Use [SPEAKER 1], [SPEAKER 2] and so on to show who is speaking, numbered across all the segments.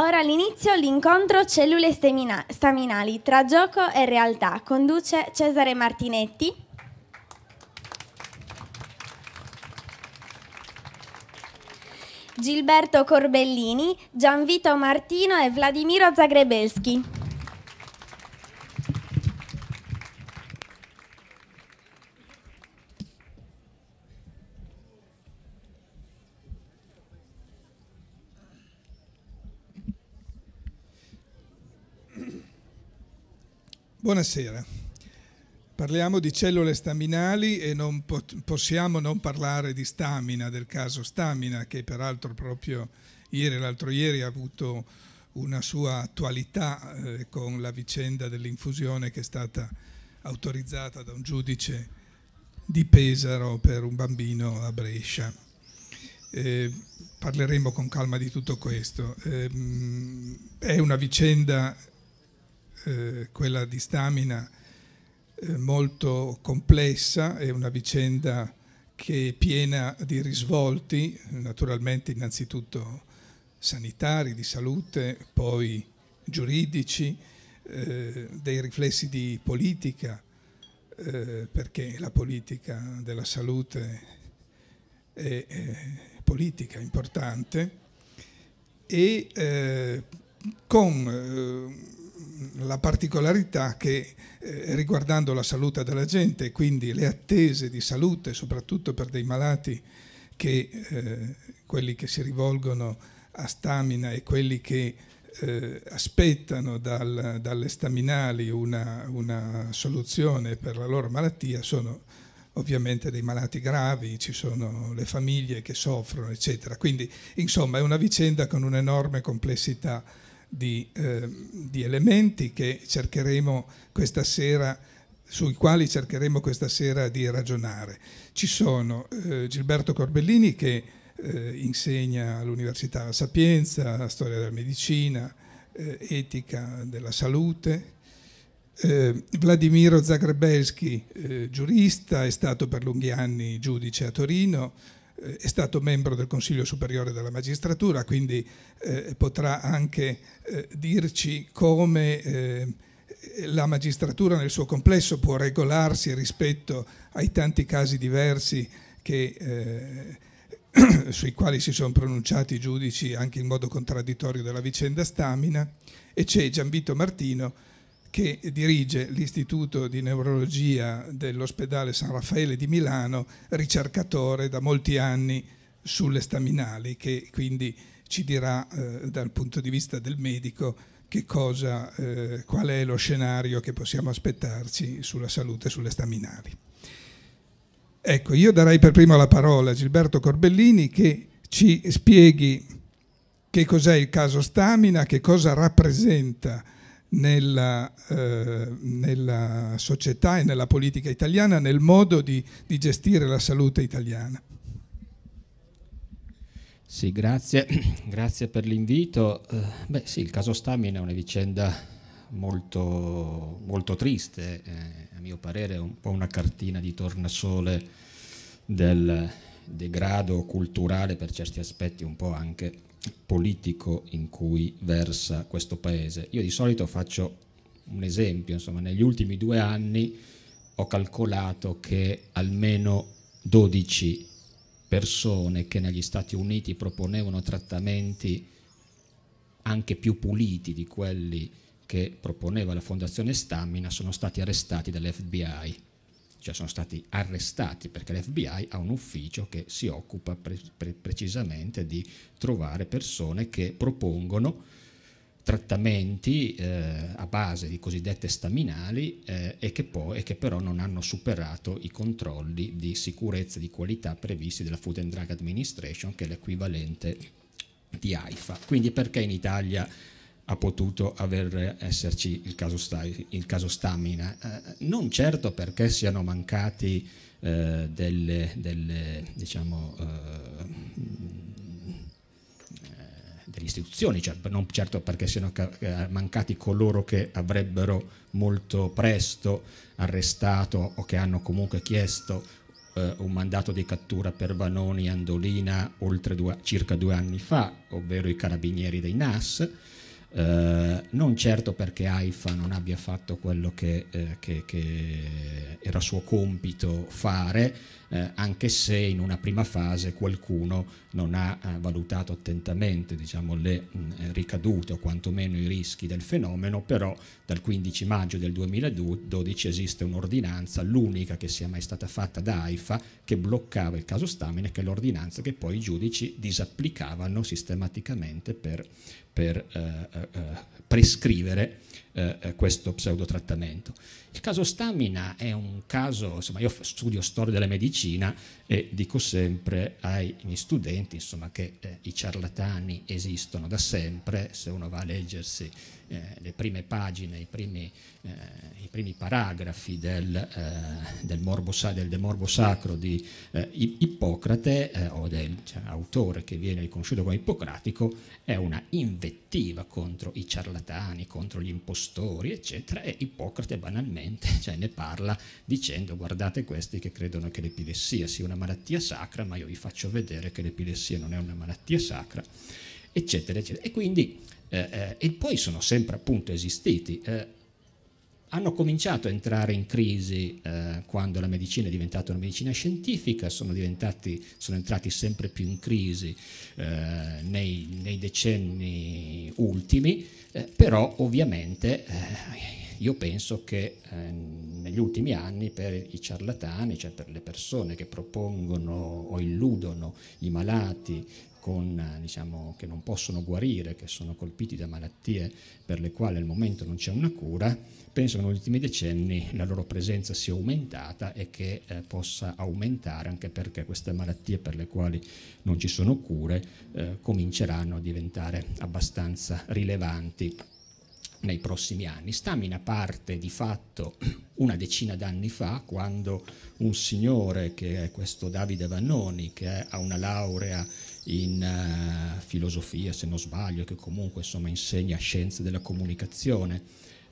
[SPEAKER 1] Ora all'inizio l'incontro Cellule staminali tra gioco e realtà. Conduce Cesare Martinetti. Gilberto Corbellini, Gianvito Martino e Vladimiro Zagrebelski. Buonasera. Parliamo di cellule staminali e non po possiamo non parlare di stamina, del caso stamina, che peraltro proprio ieri e l'altro ieri ha avuto una sua attualità eh, con la vicenda dell'infusione che è stata autorizzata da un giudice di Pesaro per un bambino a Brescia. Eh, parleremo con calma di tutto questo. Eh, è una vicenda eh, quella di Stamina eh, molto complessa, è una vicenda che è piena di risvolti, naturalmente innanzitutto sanitari, di salute, poi giuridici, eh, dei riflessi di politica, eh, perché la politica della salute è, è politica importante e eh, con eh, la particolarità che eh, riguardando la salute della gente, quindi le attese di salute, soprattutto per dei malati che eh, quelli che si rivolgono a stamina e quelli che eh, aspettano dal, dalle staminali una, una, soluzione per la loro malattia sono ovviamente dei malati gravi, ci sono le famiglie che soffrono, eccetera. Quindi, insomma, è una vicenda con un'enorme complessità di, eh, di elementi sera, sui quali cercheremo questa sera di ragionare. Ci sono eh, Gilberto Corbellini che eh, insegna all'Università La Sapienza, storia della medicina, eh, etica della salute, eh, Vladimiro Zagrebelski, eh, giurista, è stato per lunghi anni giudice a Torino, è stato membro del Consiglio Superiore della Magistratura, quindi eh, potrà anche eh, dirci come eh, la magistratura nel suo complesso può regolarsi rispetto ai tanti casi diversi che, eh, sui quali si sono pronunciati i giudici anche in modo contraddittorio della vicenda Stamina. E c'è Gianvito Martino che dirige l'Istituto di Neurologia dell'Ospedale San Raffaele di Milano, ricercatore da molti anni sulle staminali, che quindi ci dirà eh, dal punto di vista del medico cosa, eh, qual è lo scenario che possiamo aspettarci sulla salute sulle staminali. Ecco, io darei per primo la parola a Gilberto Corbellini che ci spieghi che cos'è il caso stamina, che cosa rappresenta nella, eh, nella, società e nella politica italiana, nel modo di, di gestire la salute italiana.
[SPEAKER 2] Sì, grazie, grazie per l'invito. Eh, beh sì, il caso Stamina è una vicenda molto, molto triste, eh, a mio parere è un po' una cartina di tornasole del degrado culturale per certi aspetti un po' anche politico in cui versa questo paese. Io di solito faccio un esempio, insomma, negli ultimi due anni ho calcolato che almeno 12 persone che negli Stati Uniti proponevano trattamenti anche più puliti di quelli che proponeva la Fondazione Stamina sono stati arrestati dall'FBI cioè sono stati arrestati perché l'FBI ha un ufficio che si occupa pre- pre- precisamente di trovare persone che propongono trattamenti eh, a base di cosiddette staminali eh, e, che poi, e, che però non hanno superato i controlli di sicurezza e di qualità previsti dalla Food and Drug Administration, che è l'equivalente di AIFA. Quindi perché in Italia ha potuto aver, eh, esserci il caso, il caso Stamina, eh, non certo perché siano mancati eh, delle, delle, diciamo, eh, eh, delle istituzioni, cioè non certo perché siano mancati coloro che avrebbero molto presto arrestato o che hanno comunque chiesto un mandato di cattura per Vanoni e Andolina oltre due, circa due anni fa, ovvero i carabinieri dei NAS, eh, non certo perché Haifa non abbia fatto quello che, eh, che, che era suo compito fare, eh, anche se in una prima fase qualcuno non ha eh, valutato attentamente diciamo, le mh, mm, ricadute o quantomeno i rischi del fenomeno, però dal 15 maggio del 2012 esiste un'ordinanza, l'unica che sia mai stata fatta da AIFA, che bloccava il caso Stamine, che è l'ordinanza che poi i giudici disapplicavano sistematicamente per per eh, eh, eh, prescrivere eh, eh, questo pseudotrattamento. Il caso Stamina è un caso, insomma io studio storia della medicina e dico sempre ai miei studenti insomma, che eh, i ciarlatani esistono da sempre, se uno va a leggersi eh, le prime pagine, i primi, eh, i primi paragrafi del, del, morbo, del, del, morbo, sacro di Ippocrate o del cioè, autore che viene riconosciuto come Ippocratico, è una invettiva contro i ciarlatani, contro gli impostori impostori, eccetera, e Ippocrate banalmente cioè, ne parla dicendo guardate questi che credono che l'epilessia sia una malattia sacra, ma io vi faccio vedere che l'epilessia non è una malattia sacra, eccetera, eccetera. E quindi, eh, eh, e poi sono sempre appunto esistiti. Eh, hanno cominciato a entrare in crisi eh, quando la medicina è diventata una medicina scientifica, sono, sono entrati sempre più in crisi eh, nei, nei, decenni ultimi, eh, però ovviamente eh, io penso che eh, negli ultimi anni per i ciarlatani, cioè per le persone che propongono o illudono i malati con, diciamo, che non possono guarire, che sono colpiti da malattie per le quali al momento non c'è una cura, penso che negli ultimi decenni la loro presenza sia aumentata e che eh, possa aumentare anche perché queste malattie per le quali non ci sono cure eh, cominceranno a diventare abbastanza rilevanti nei prossimi anni. Stamina parte di fatto una decina d'anni fa quando un signore che è questo Davide Vannoni che ha una laurea in uh, filosofia se non sbaglio che comunque insomma, insegna scienze della comunicazione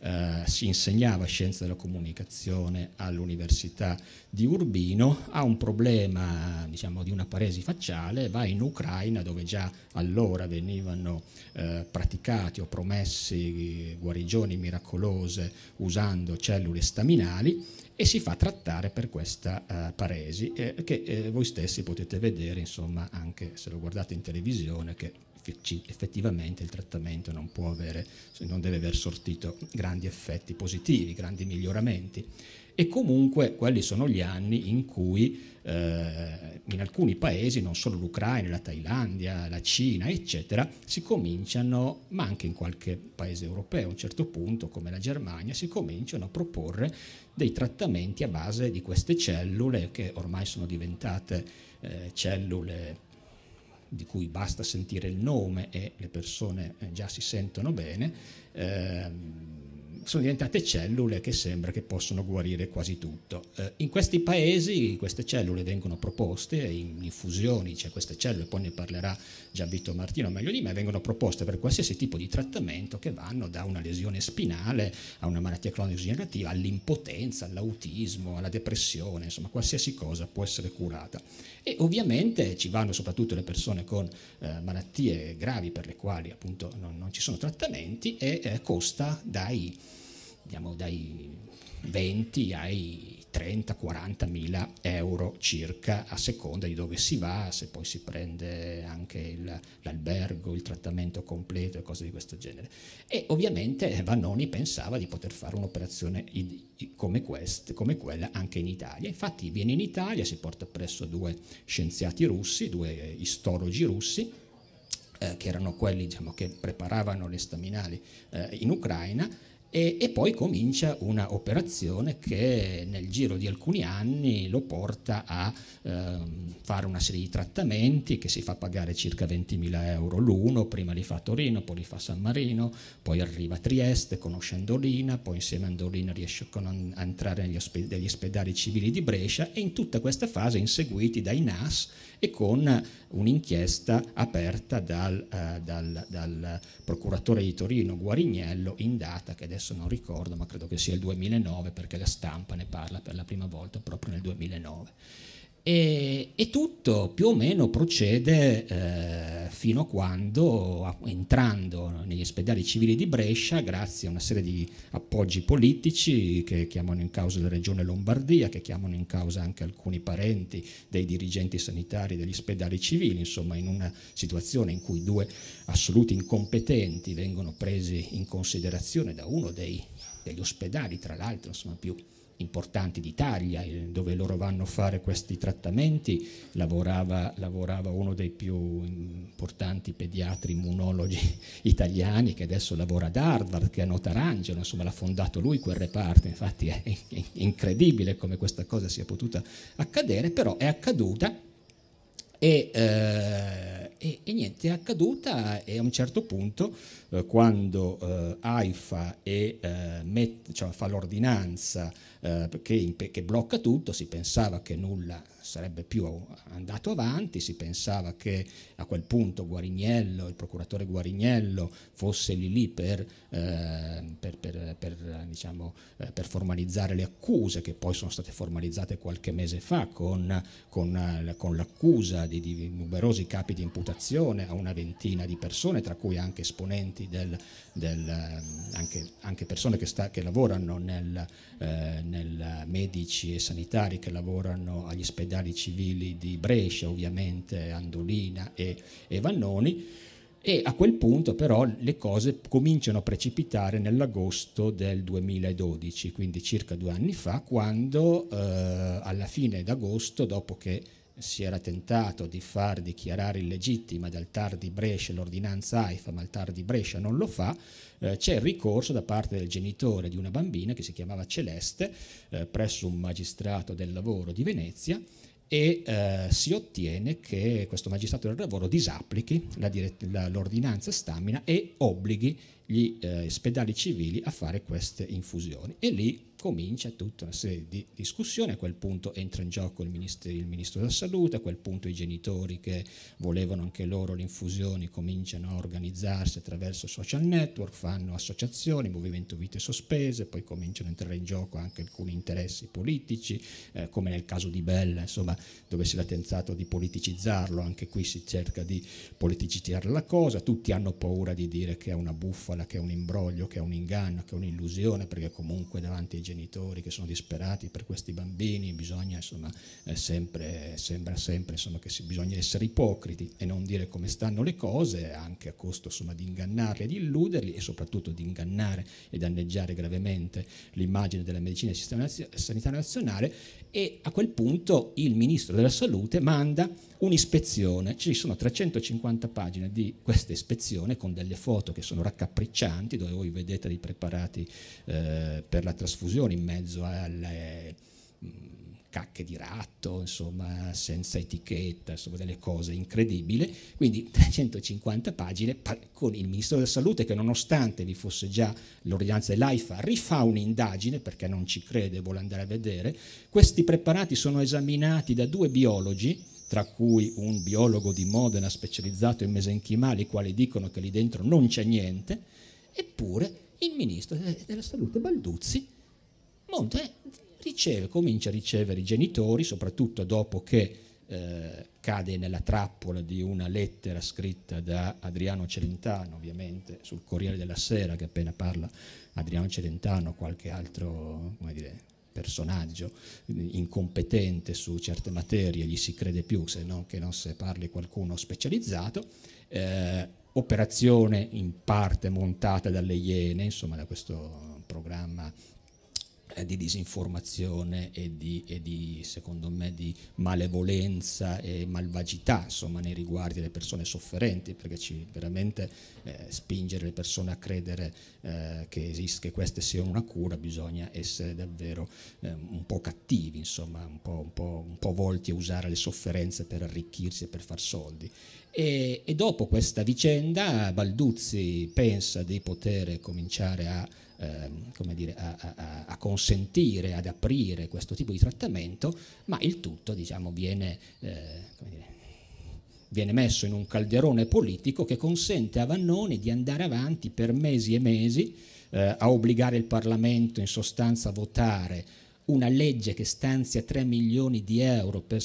[SPEAKER 2] eh, si insegnava scienze della comunicazione all'Università di Urbino, ha un problema diciamo, di una paresi facciale, va in Ucraina dove già allora venivano eh, praticati o promessi guarigioni miracolose usando cellule staminali e si fa trattare per questa uh, paresi eh, che eh, voi stessi potete vedere insomma anche se lo guardate in televisione che effettivamente il trattamento non, può avere, cioè non deve aver sortito grandi effetti positivi, grandi miglioramenti. E comunque quelli sono gli anni in cui eh, in alcuni paesi, non solo l'Ucraina, la Thailandia, la Cina, eccetera, si cominciano, ma anche in qualche paese europeo a un certo punto, come la Germania, si cominciano a proporre dei trattamenti a base di queste cellule che ormai sono diventate eh, cellule di cui basta sentire il nome e le persone eh, già si sentono bene, ehm, sono diventate cellule che sembra che possono guarire quasi tutto. Eh, in questi paesi queste cellule vengono proposte in infusioni, cioè queste cellule, poi ne parlerà Gianvito Martino meglio di me, vengono proposte per qualsiasi tipo di trattamento che vanno da una lesione spinale a una malattia cronico-degenerativa, all'impotenza, all'autismo, alla depressione, insomma qualsiasi cosa può essere curata. E ovviamente ci vanno soprattutto le persone con eh, malattie gravi per le quali appunto non, non ci sono trattamenti e eh, costa dai andiamo dai 20 ai 30-40 mila euro circa a seconda di dove si va, se poi si prende anche il, l'albergo, il trattamento completo e cose di questo genere. E ovviamente Vannoni pensava di poter fare un'operazione come, quest, come quella anche in Italia. Infatti viene in Italia, si porta presso due scienziati russi, due istologi russi, eh, che erano quelli diciamo, che preparavano le staminali eh, in Ucraina e, e, poi comincia una operazione che nel giro di alcuni anni lo porta a eh, fare una serie di trattamenti che si fa pagare circa 20.000 euro l'uno, prima li fa a Torino, poi li fa a San Marino, poi arriva a Trieste, conosce Andolina, poi insieme a Andolina riesce a entrare negli ospedali, civili di Brescia e in tutta questa fase inseguiti dai NAS e con un'inchiesta aperta dal, eh, dal, dal, procuratore di Torino Guarignello in data che adesso non ricordo ma credo che sia il 2009 perché la stampa ne parla per la prima volta proprio nel 2009. E, e, tutto più o meno procede eh, fino a quando, entrando negli ospedali civili di Brescia, grazie a una serie di appoggi politici che chiamano in causa la regione Lombardia, che chiamano in causa anche alcuni parenti dei dirigenti sanitari degli ospedali civili, insomma in una situazione in cui due assoluti incompetenti vengono presi in considerazione da uno dei, degli ospedali, tra l'altro insomma più importanti d'Italia, eh, dove loro vanno a fare questi trattamenti, lavorava, lavorava, uno dei più importanti pediatri immunologi italiani che adesso lavora ad Harvard, che è a Notarangelo, insomma l'ha fondato lui quel reparto, infatti è incredibile come questa cosa sia potuta accadere, però è accaduta e, eh, e, e niente, è accaduta e a un certo punto eh, quando eh, AIFA e, eh, met, cioè, fa l'ordinanza eh, che, che blocca tutto, si pensava che nulla sarebbe più andato avanti, si pensava che a quel punto Guarignello, il procuratore Guarignello, fosse lì lì per, eh, per, per, per diciamo, eh, formalizzare le accuse che poi sono state formalizzate qualche mese fa con, con, eh, con l'accusa di, di, numerosi capi di imputazione a una ventina di persone, tra cui anche esponenti del, del, ehm, anche, anche, persone che, sta, che lavorano nel, eh, nel medici e sanitari che lavorano agli spedali ospedali civili di Brescia, ovviamente Andolina e, e Vannoni, e a quel punto però le cose cominciano a precipitare nell'agosto del 2012, quindi circa due anni fa, quando eh, alla fine d'agosto, dopo che si era tentato di far dichiarare illegittima dal TAR di Brescia l'ordinanza AIFA, ma il TAR di Brescia non lo fa, eh, c'è il ricorso da parte del genitore di una bambina che si chiamava Celeste eh, presso un magistrato del lavoro di Venezia e eh, si ottiene che questo magistrato del lavoro disapplichi dirett- la, l'ordinanza stamina e obblighi gli eh, ospedali civili a fare queste infusioni. E lì comincia tutta una serie di discussioni, a quel punto entra in gioco il ministro, il ministro, della salute, a quel punto i genitori che volevano anche loro le infusioni cominciano a organizzarsi attraverso social network, fanno associazioni, movimento vite sospese, poi cominciano a entrare in gioco anche alcuni interessi politici, eh, come nel caso di Bella, insomma, dove si era tentato di politicizzarlo, anche qui si cerca di politicizzare la cosa, tutti hanno paura di dire che è una bufala, che è un imbroglio, che è un inganno, che è un'illusione, perché comunque davanti ai genitori genitori che sono disperati per questi bambini, bisogna, insomma, eh, sempre, sembra sempre insomma, che si, bisogna essere ipocriti e non dire come stanno le cose, anche a costo insomma, di ingannarli e di illuderli e soprattutto di ingannare e danneggiare gravemente l'immagine della medicina e del sistema sanitario nazionale e a quel punto il ministro della salute manda un'ispezione, ci sono 350 pagine di questa ispezione con delle foto che sono raccapriccianti dove voi vedete dei preparati eh, per la trasfusione confusione in mezzo alle mm, cacche di ratto, insomma, senza etichetta, insomma, delle cose incredibili. Quindi 350 pagine con il Ministro della Salute che nonostante vi fosse già l'ordinanza dell'AIFA rifà un'indagine perché non ci crede, vuole andare a vedere. Questi preparati sono esaminati da due biologi tra cui un biologo di Modena specializzato in mesenchimali, i quali dicono che lì dentro non c'è niente, eppure il ministro eh, della salute Balduzzi Monte riceve, comincia a ricevere i genitori, soprattutto dopo che eh, cade nella trappola di una lettera scritta da Adriano Celentano, ovviamente sul Corriere della Sera, che appena parla Adriano Celentano, qualche altro dire, personaggio incompetente su certe materie, gli si crede più se non che non se parli qualcuno specializzato. Eh, operazione in parte montata dalle Iene, insomma da questo programma di disinformazione e di, e di, secondo me, di malevolenza e malvagità insomma, nei riguardi delle persone sofferenti, perché ci, veramente eh, spingere le persone a credere eh, che, esiste, che queste siano una cura, bisogna essere davvero eh, un po' cattivi, insomma, un po', un, po', un po' volti a usare le sofferenze per arricchirsi e per far soldi. E, e, dopo questa vicenda Balduzzi pensa di poter cominciare a Ehm, come dire, a, a, a, consentire, ad aprire questo tipo di trattamento, ma il tutto diciamo, viene, eh, come dire, viene messo in un calderone politico che consente a Vannoni di andare avanti per mesi e mesi eh, a obbligare il Parlamento in sostanza a votare una legge che stanzia 3 milioni di euro per,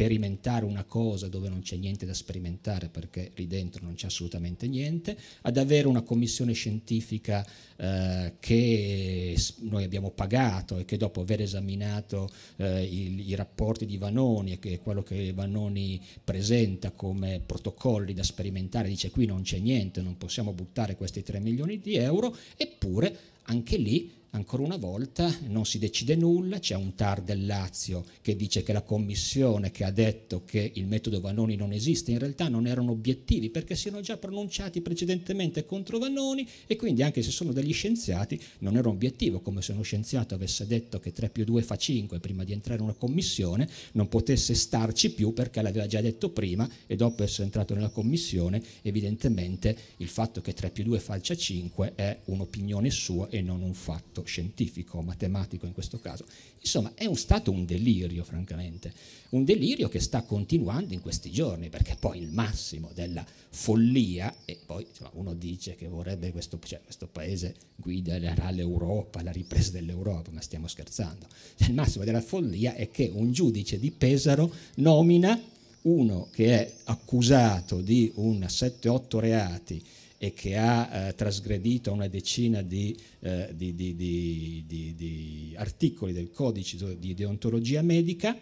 [SPEAKER 2] sperimentare una cosa dove non c'è niente da sperimentare perché lì dentro non c'è assolutamente niente, ad avere una commissione scientifica eh, che noi abbiamo pagato e che dopo aver esaminato eh, i, i, rapporti di Vanoni e che quello che Vanoni presenta come protocolli da sperimentare dice qui non c'è niente, non possiamo buttare questi 3 milioni di euro, eppure anche lì Ancora una volta non si decide nulla, c'è un TAR del Lazio che dice che la commissione che ha detto che il metodo Vanoni non esiste in realtà non erano obiettivi perché si erano già pronunciati precedentemente contro Vanoni e quindi anche se sono degli scienziati non era un obiettivo, come se uno scienziato avesse detto che 3 più 2 fa 5 prima di entrare in una commissione non potesse starci più perché l'aveva già detto prima e dopo essere entrato nella commissione evidentemente il fatto che 3 più 2 faccia 5 è un'opinione sua e non un fatto fatto scientifico, matematico in questo caso. Insomma, è un stato un delirio, francamente, un delirio che sta continuando in questi giorni, perché poi il massimo della follia, e poi insomma, uno dice che vorrebbe questo, cioè, questo paese guiderà l'Europa, la ripresa dell'Europa, ma stiamo scherzando. Cioè, il massimo della follia è che un giudice di Pesaro nomina uno che è accusato di un 7-8 reati e che ha eh, trasgredito una decina di, eh, di, di, di, articoli del codice di deontologia medica,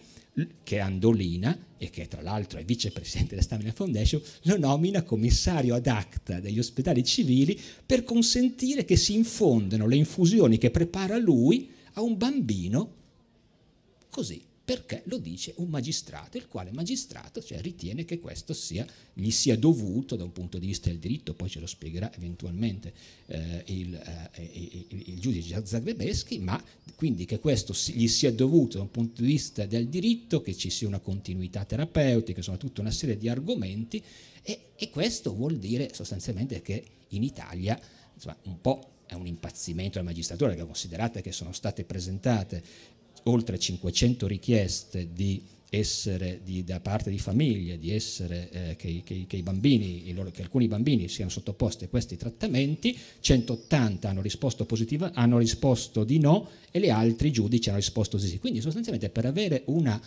[SPEAKER 2] che è Andolina, e che tra l'altro è vicepresidente della Stamina Foundation, lo nomina commissario ad acta degli ospedali civili per consentire che si infondano le infusioni che prepara lui a un bambino così perché lo dice un magistrato, il quale magistrato cioè, ritiene che questo sia, gli sia dovuto da un punto di vista del diritto, poi ce lo spiegherà eventualmente eh, il, eh, il, il, giudice Zagrebeschi, ma quindi che questo gli sia dovuto da un punto di vista del diritto, che ci sia una continuità terapeutica, insomma tutta una serie di argomenti e, e questo vuol dire sostanzialmente che in Italia insomma, un po' è un impazzimento della magistratura, perché considerate che sono state presentate oltre 500 richieste di essere di, da parte di famiglie, di essere eh, che, che, che, bambini, loro, che, alcuni bambini siano sottoposti a questi trattamenti, 180 hanno risposto positiva, hanno risposto di no e gli altri giudici hanno risposto di sì. Quindi sostanzialmente per avere una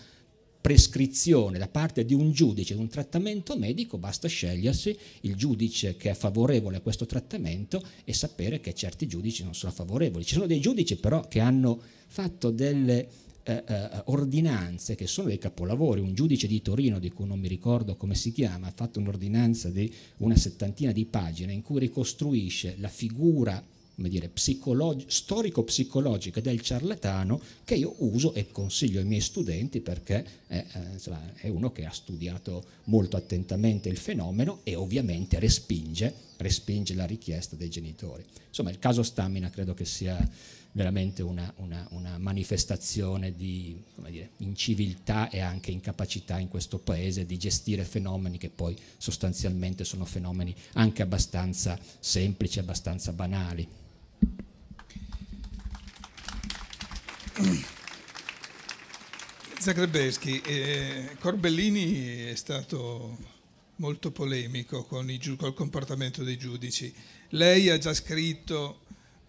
[SPEAKER 2] prescrizione da parte di un giudice di un trattamento medico, basta scegliersi il giudice che è favorevole a questo trattamento e sapere che certi giudici non sono favorevoli. Ci sono dei giudici però che hanno fatto delle eh, eh, ordinanze che sono dei capolavori. Un giudice di Torino, di cui non mi ricordo come si chiama, ha fatto un'ordinanza di una settantina di pagine in cui ricostruisce la figura come dire, psicologi- storico-psicologica del ciarlatano che io uso e consiglio ai miei studenti perché è, eh, eh, è uno che ha studiato molto attentamente il fenomeno e ovviamente respinge, respinge la richiesta dei genitori. Insomma, il caso Stamina credo che sia veramente una, una, una manifestazione di dire, inciviltà e anche incapacità in questo paese di gestire fenomeni che poi sostanzialmente sono fenomeni anche abbastanza semplici, abbastanza banali.
[SPEAKER 1] Zagrebeschi, eh, Corbellini è stato molto polemico con il col comportamento dei giudici. Lei ha già scritto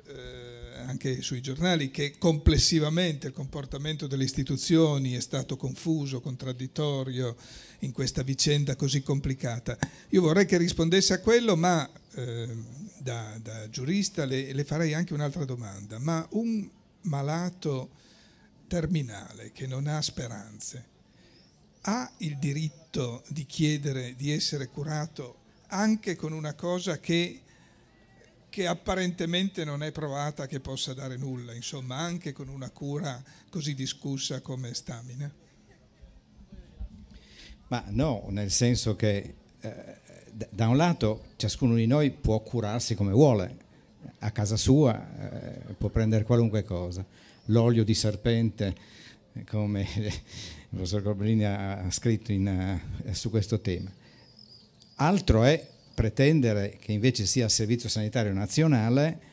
[SPEAKER 1] eh, anche sui giornali che complessivamente il comportamento delle istituzioni è stato confuso, contraddittorio in questa vicenda così complicata. Io vorrei che rispondesse a quello, ma eh, da, da, giurista le, le farei anche un'altra domanda. Ma un malato terminale che non ha speranze ha il diritto di chiedere di essere curato anche con una cosa che, che, apparentemente non è provata che possa dare nulla, insomma anche con una cura così discussa come stamina?
[SPEAKER 3] Ma no, nel senso che eh, da un lato ciascuno di noi può curarsi come vuole, a casa sua eh, può prendere qualunque cosa, l'olio di serpente, come il professor Corbellini ha scritto in, eh, su questo tema. Altro è pretendere che invece sia il Servizio Sanitario Nazionale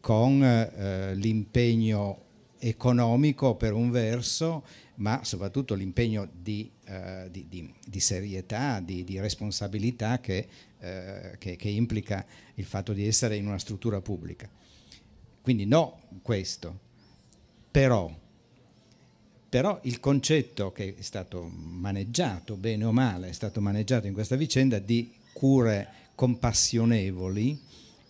[SPEAKER 3] con uh, l'impegno economico per un verso ma soprattutto l'impegno di, eh, di, di, di, serietà, di, responsabilità che, eh, che, che, implica il fatto di essere in una struttura pubblica. Quindi no questo, però, però il concetto che è stato maneggiato, bene o male, è stato maneggiato in questa vicenda di cure compassionevoli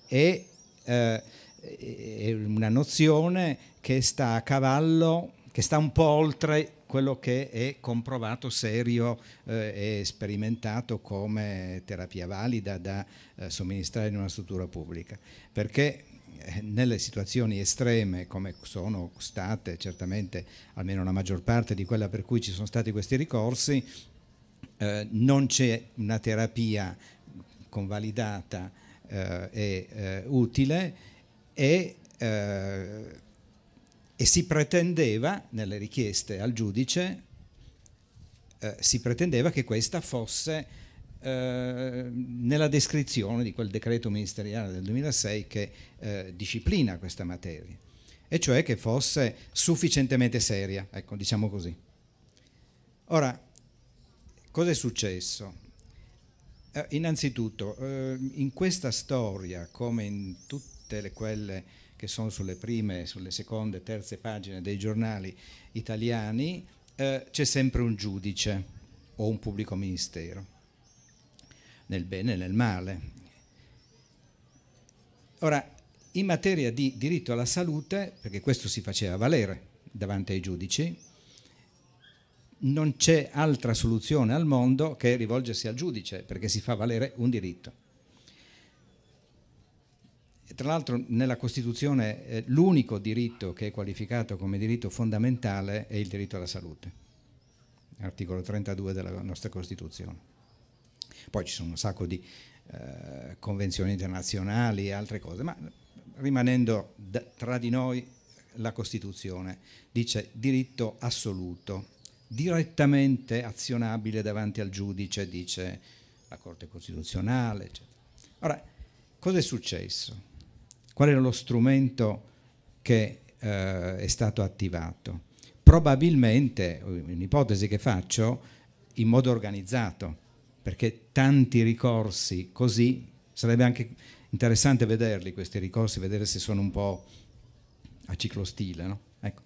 [SPEAKER 3] è, eh, è una nozione che sta a cavallo che sta un po' oltre quello che è comprovato serio eh, e sperimentato come terapia valida da eh, somministrare in una struttura pubblica. Perché eh, nelle situazioni estreme come sono state certamente almeno la maggior parte di quella per cui ci sono stati questi ricorsi, eh, non c'è una terapia convalidata eh, e eh, utile e eh, e si pretendeva, nelle richieste al giudice, eh, si pretendeva che questa fosse eh, nella descrizione di quel decreto ministeriale del 2006 che eh, disciplina questa materia, e cioè che fosse sufficientemente seria, ecco, diciamo così. Ora, cosa è successo? Eh, innanzitutto, eh, in questa storia, come in tutte le, quelle che sono sulle prime, sulle seconde, terze pagine dei giornali italiani, eh, c'è sempre un giudice o un pubblico ministero, nel bene e nel male. Ora, in materia di diritto alla salute, perché questo si faceva valere davanti ai giudici, non c'è altra soluzione al mondo che rivolgersi al giudice, perché si fa valere un diritto tra l'altro nella Costituzione eh, l'unico diritto che è qualificato come diritto fondamentale è il diritto alla salute, articolo 32 della nostra Costituzione. Poi ci sono un sacco di eh, convenzioni internazionali e altre cose, ma rimanendo da, tra di noi la Costituzione dice diritto assoluto, direttamente azionabile davanti al giudice, dice la Corte Costituzionale, eccetera. Ora, cosa è successo? qual era lo strumento che eh, è stato attivato. Probabilmente, un'ipotesi che faccio, in modo organizzato, perché tanti ricorsi così, sarebbe anche interessante vederli questi ricorsi, vedere se sono un po' a ciclostile. No? Ecco.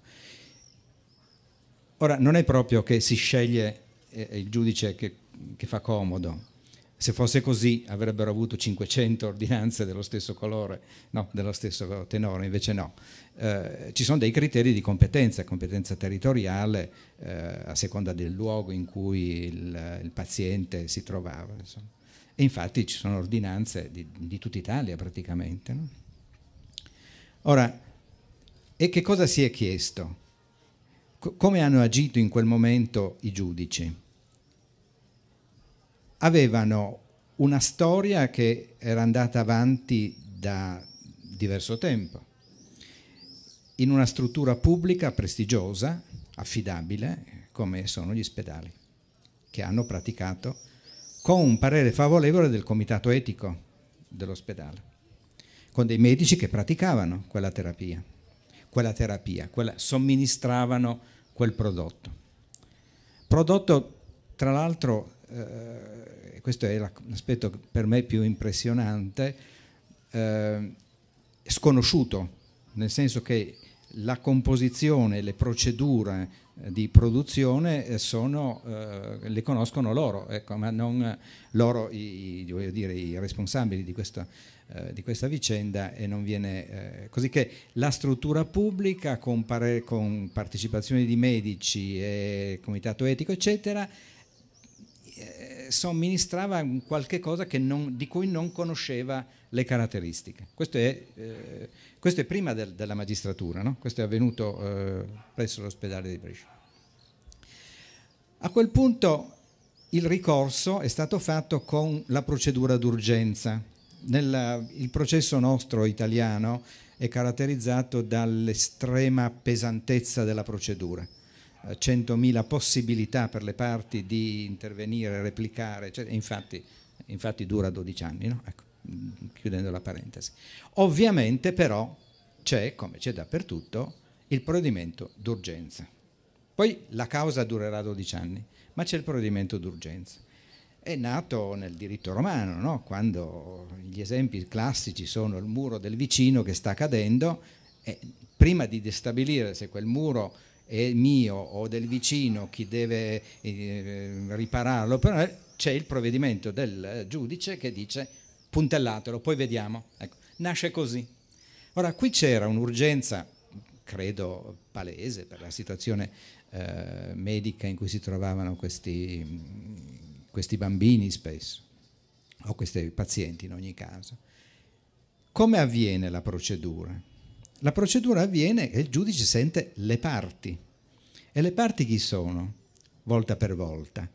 [SPEAKER 3] Ora, non è proprio che si sceglie eh, il giudice che, che fa comodo, se fosse così avrebbero avuto 500 ordinanze dello stesso colore, no, dello stesso tenore, invece no. Eh, ci sono dei criteri di competenza, competenza territoriale eh, a seconda del luogo in cui il, il paziente si trovava. Insomma. E infatti ci sono ordinanze di, di tutta Italia praticamente. No? Ora, e che cosa si è chiesto? C come hanno agito in quel momento i giudici? avevano una storia che era andata avanti da diverso tempo, in una struttura pubblica prestigiosa, affidabile, come sono gli ospedali, che hanno praticato con un parere favorevole del comitato etico dell'ospedale, con dei medici che praticavano quella terapia, quella terapia, quella, somministravano quel prodotto. Prodotto, tra l'altro, eh, questo è l'aspetto per me più impressionante, eh, sconosciuto, nel senso che la composizione, le procedure eh, di produzione eh, sono, eh, le conoscono loro, ecco, ma non loro i, i, dire, i responsabili di questa, eh, di questa, vicenda e non viene... Eh, così che la struttura pubblica con, pare, con partecipazione di medici e comitato etico, eccetera, eh, somministrava qualche cosa non, di cui non conosceva le caratteristiche. Questo è, eh, questo è prima del, della magistratura, no? questo è avvenuto eh, presso l'ospedale di Brescia. A quel punto il ricorso è stato fatto con la procedura d'urgenza. Nel, il processo nostro italiano è caratterizzato dall'estrema pesantezza della procedura 100.000 possibilità per le parti di intervenire, replicare, eccetera. Infatti, infatti dura 12 anni, no? ecco, mm, chiudendo la parentesi. Ovviamente però c'è, come c'è dappertutto, il provvedimento d'urgenza. Poi la causa durerà 12 anni, ma c'è il provvedimento d'urgenza. È nato nel diritto romano, no? quando gli esempi classici sono il muro del vicino che sta cadendo, e prima di destabilire se quel muro è mio o del vicino, chi deve eh, ripararlo, però c'è il provvedimento del giudice che dice puntellatelo, poi vediamo. Ecco, nasce così. Ora, qui c'era un'urgenza, credo palese, per la situazione eh, medica in cui si trovavano questi, questi bambini spesso, o questi pazienti in ogni caso. Come avviene la procedura? La procedura avviene e il giudice sente le parti. E le parti chi sono? Volta per volta.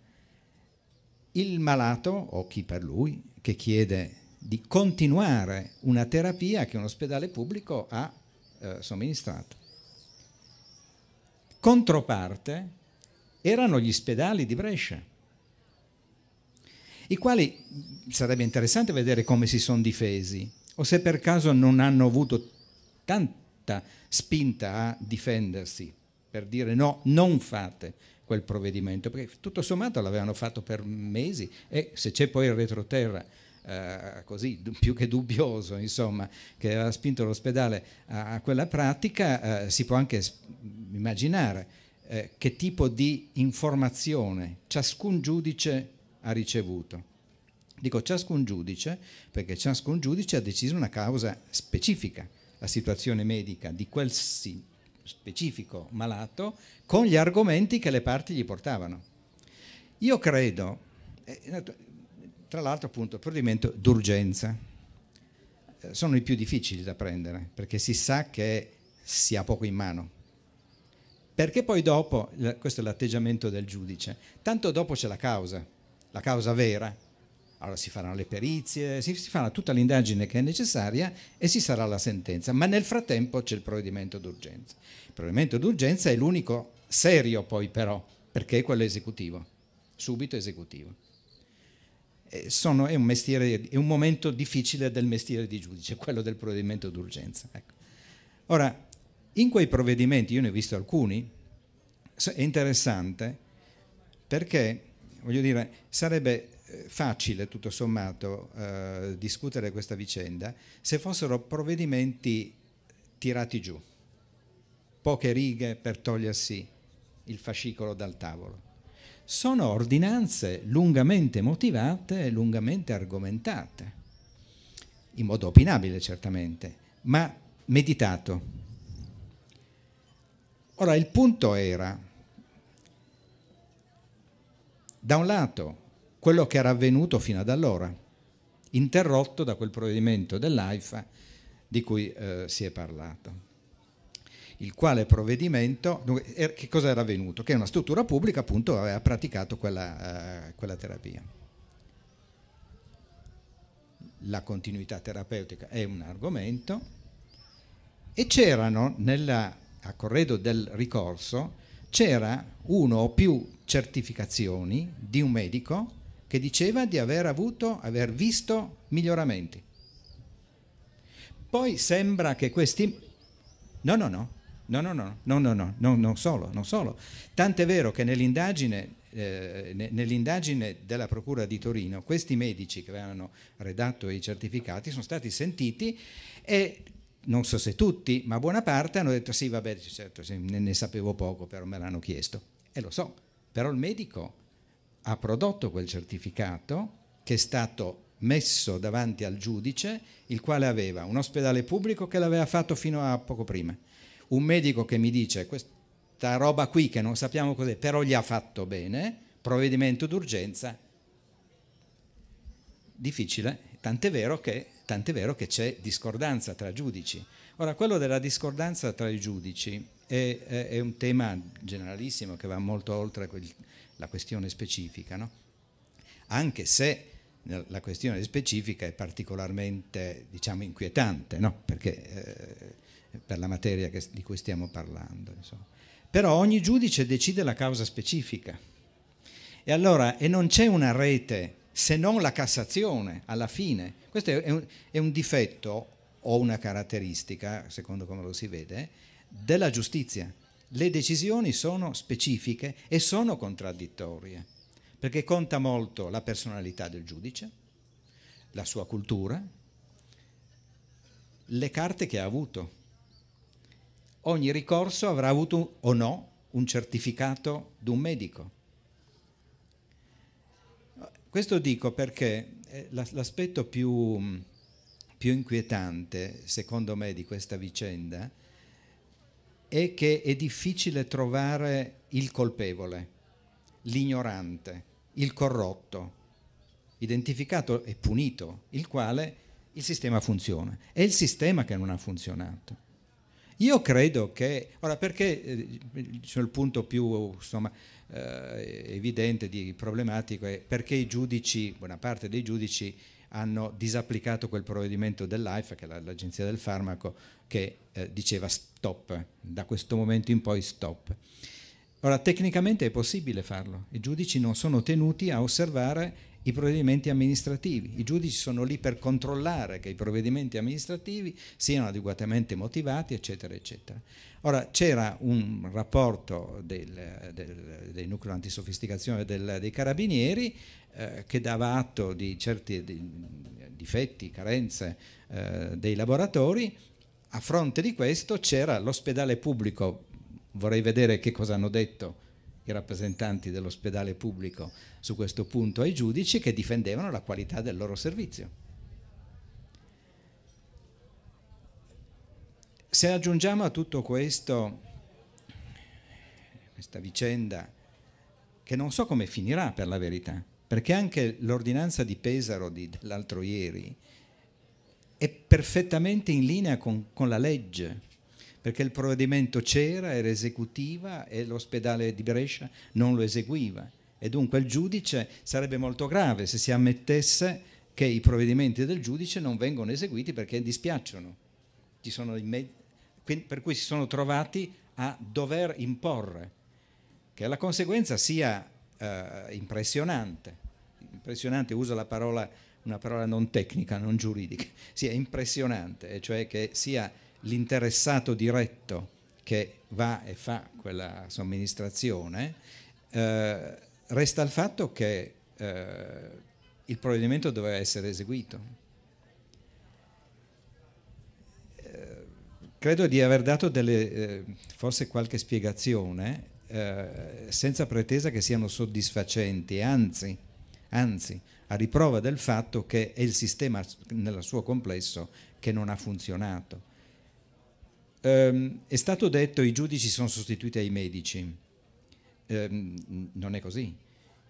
[SPEAKER 3] Il malato, o chi per lui, che chiede di continuare una terapia che un ospedale pubblico ha eh, somministrato. Controparte erano gli spedali di Brescia, i quali sarebbe interessante vedere come si sono difesi o se per caso non hanno avuto tant- certa spinta a difendersi, per dire no, non fate quel provvedimento, perché tutto sommato l'avevano fatto per mesi e se c'è poi il retroterra eh, così più che dubbioso, insomma, che aveva spinto l'ospedale a, a quella pratica, eh, si può anche immaginare eh, che tipo di informazione ciascun giudice ha ricevuto. Dico ciascun giudice perché ciascun giudice ha deciso una causa specifica la situazione medica di quel specifico malato con gli argomenti che le parti gli portavano. Io credo, eh, tra l'altro appunto il provvedimento d'urgenza, eh, sono i più difficili da prendere perché si sa che si ha poco in mano. Perché poi dopo, questo è l'atteggiamento del giudice, tanto dopo c'è la causa, la causa vera, allora si faranno le perizie, si, si farà tutta l'indagine che è necessaria e si sarà la sentenza, ma nel frattempo c'è il provvedimento d'urgenza. Il provvedimento d'urgenza è l'unico serio poi però, perché è quello esecutivo, subito esecutivo. Eh, sono, è, un mestiere, è, un momento difficile del mestiere di giudice, quello del provvedimento d'urgenza. Ecco. Ora, in quei provvedimenti, io ne ho visto alcuni, è interessante perché, voglio dire, sarebbe facile tutto sommato eh, discutere questa vicenda se fossero provvedimenti tirati giù, poche righe per togliersi il fascicolo dal tavolo. Sono ordinanze lungamente motivate e lungamente argomentate, in modo opinabile certamente, ma meditato. Ora il punto era, da un lato, quello che era avvenuto fino ad allora, interrotto da quel provvedimento dell'AIFA di cui eh, si è parlato. Il quale provvedimento, er-, che cosa era avvenuto? Che una struttura pubblica appunto aveva praticato quella, eh, quella terapia. La continuità terapeutica è un argomento e c'erano nella, a corredo del ricorso c'era uno o più certificazioni di un medico che diceva di aver avuto, aver visto miglioramenti. Poi sembra che questi... No, no, no, no, no, no, no, no, no, no non solo, non solo. Tant'è vero che nell'indagine, eh, nell'indagine della Procura di Torino questi medici che avevano redatto i certificati sono stati sentiti e non so se tutti, ma buona parte hanno detto sì, vabbè, certo, ne, ne sapevo poco, però me l'hanno chiesto. E lo so, però il medico ha prodotto quel certificato che è stato messo davanti al giudice, il quale aveva un ospedale pubblico che l'aveva fatto fino a poco prima, un medico che mi dice questa roba qui che non sappiamo cos'è, però gli ha fatto bene, provvedimento d'urgenza, difficile, tant'è vero che, tant'è vero che c'è discordanza tra giudici. Ora, quello della discordanza tra i giudici è, è, è un tema generalissimo che va molto oltre quel la questione specifica, no? anche se la questione specifica è particolarmente diciamo, inquietante, no? Perché, eh, per la materia che, di cui stiamo parlando. Insomma. Però ogni giudice decide la causa specifica. E allora, e non c'è una rete se non la Cassazione, alla fine. Questo è un, è un difetto o una caratteristica, secondo come lo si vede, della giustizia le decisioni sono specifiche e sono contraddittorie, perché conta molto la personalità del giudice, la sua cultura, le carte che ha avuto. Ogni ricorso avrà avuto o no un certificato di un medico. Questo dico perché eh, l'aspetto più, più inquietante, secondo me, di questa vicenda è che è difficile trovare il colpevole, l'ignorante, il corrotto, identificato e punito, il quale il sistema funziona. È il sistema che non ha funzionato. Io credo che, ora perché eh, il punto più insomma, eh, evidente di problematico è perché i giudici, buona parte dei giudici hanno disapplicato quel provvedimento dell'AIFA, che è l'Agenzia del Farmaco, che eh, diceva stop, da questo momento in poi stop. Ora, tecnicamente è possibile farlo, i giudici non sono tenuti a osservare i provvedimenti amministrativi. I giudici sono lì per controllare che i provvedimenti amministrativi siano adeguatamente motivati, eccetera, eccetera. Ora, c'era un rapporto del, del, del nucleo antisofisticazione del, dei carabinieri eh, che dava atto di certi di, difetti, carenze eh, dei laboratori. A fronte di questo c'era l'ospedale pubblico, vorrei vedere che cosa hanno detto i rappresentanti dell'ospedale pubblico su questo punto ai giudici che difendevano la qualità del loro servizio. Se aggiungiamo a tutto questo questa vicenda che non so come finirà per la verità, perché anche l'ordinanza di Pesaro dell'altro ieri è perfettamente in linea con, con la legge perché il provvedimento c'era, era esecutiva e l'ospedale di Brescia non lo eseguiva. E dunque il giudice sarebbe molto grave se si ammettesse che i provvedimenti del giudice non vengono eseguiti perché dispiacciono. per cui si sono trovati a dover imporre, che la conseguenza sia eh, impressionante. Impressionante, uso parola, una parola non tecnica, non giuridica, sia impressionante, cioè che sia l'interessato diretto che va e fa quella somministrazione, eh, resta il fatto che eh, il provvedimento doveva essere eseguito. Eh, credo di aver dato delle, eh, forse qualche spiegazione eh, senza pretesa che siano soddisfacenti, anzi, anzi, a riprova del fatto che è il sistema nel suo complesso che non ha funzionato Um, è stato detto che i giudici sono sostituiti ai medici. Um, non è così.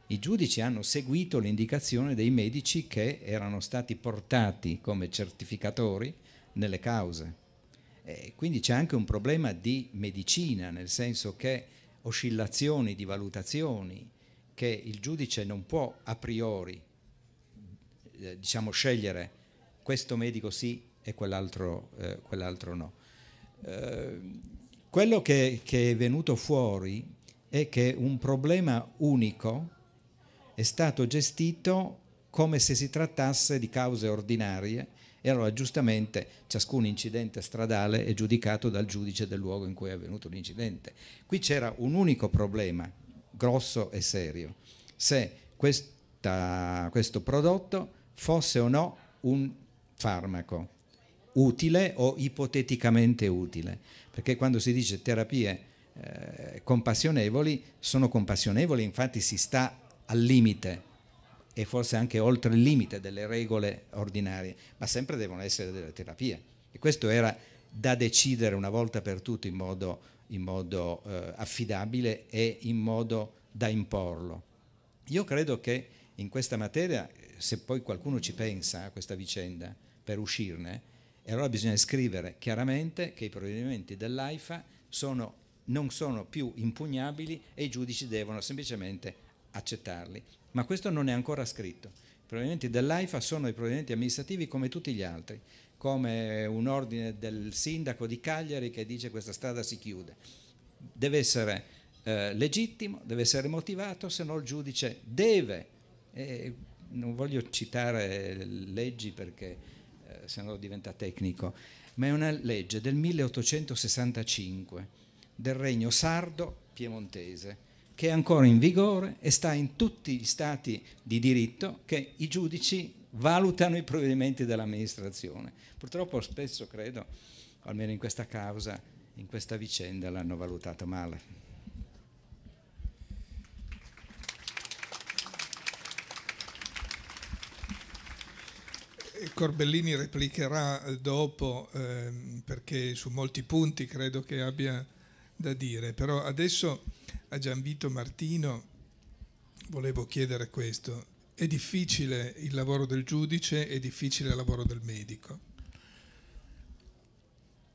[SPEAKER 3] I giudici hanno seguito l'indicazione dei medici che erano stati portati come certificatori nelle cause. E quindi c'è anche un problema di medicina, nel senso che oscillazioni di valutazioni che il giudice non può a priori eh, diciamo, scegliere questo medico sì e quell'altro, eh, quell'altro no. Eh, quello che, che è venuto fuori è che un problema unico è stato gestito come se si trattasse di cause ordinarie e allora giustamente ciascun incidente stradale è giudicato dal giudice del luogo in cui è avvenuto l'incidente. Qui c'era un unico problema, grosso e serio, se questa, questo prodotto fosse o no un farmaco utile o ipoteticamente utile, perché quando si dice terapie eh, compassionevoli, sono compassionevoli, infatti si sta al limite e forse anche oltre il limite delle regole ordinarie, ma sempre devono essere delle terapie. E questo era da decidere una volta per tutte in modo, in modo eh, affidabile e in modo da imporlo. Io credo che in questa materia, se poi qualcuno ci pensa a questa vicenda per uscirne, e allora bisogna scrivere chiaramente che i provvedimenti dell'AIFA sono, non sono più impugnabili e i giudici devono semplicemente accettarli. Ma questo non è ancora scritto. I provvedimenti dell'AIFA sono i provvedimenti amministrativi come tutti gli altri, come un ordine del sindaco di Cagliari che dice questa strada si chiude. Deve essere eh, legittimo, deve essere motivato, se no il giudice deve. Eh, non voglio citare eh, leggi perché eh, se no diventa tecnico, ma è una legge del 1865 del regno sardo piemontese che è ancora in vigore e sta in tutti gli stati di diritto che i giudici valutano i provvedimenti dell'amministrazione. Purtroppo spesso credo, almeno in questa causa, in questa vicenda l'hanno valutato male.
[SPEAKER 1] Corbellini replicherà eh, dopo ehm, perché su molti punti credo che abbia da dire, però adesso a Gianvito Martino volevo chiedere questo. È difficile il lavoro del giudice, è difficile il lavoro del medico.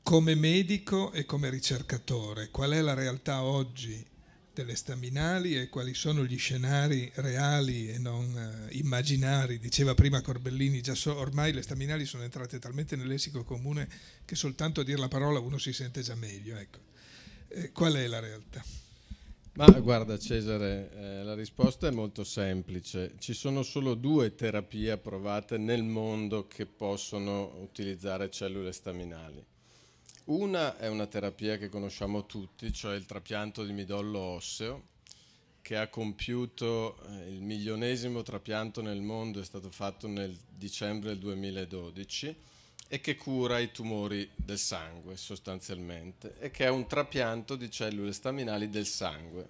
[SPEAKER 1] Come medico e come ricercatore, qual è la realtà oggi delle staminali e quali sono gli scenari reali e non eh, immaginari. Diceva prima Corbellini, già so, ormai le staminali sono entrate talmente nel lessico comune che soltanto a dire la parola uno si sente già meglio. Ecco. Eh, qual è la realtà?
[SPEAKER 4] Ma guarda Cesare, eh, la risposta è molto semplice. Ci sono solo due terapie approvate nel mondo che possono utilizzare cellule staminali. Una è una terapia che conosciamo tutti, cioè il trapianto di midollo osseo, che ha compiuto eh, il milionesimo trapianto nel mondo, è stato fatto nel dicembre del 2012 e che cura i tumori del sangue sostanzialmente e che è un trapianto di cellule staminali del sangue.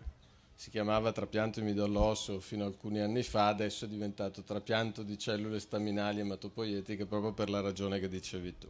[SPEAKER 4] Si chiamava trapianto di midollo osseo fino a alcuni anni fa, adesso è diventato trapianto di cellule staminali ematopoietiche proprio per la ragione che dicevi tu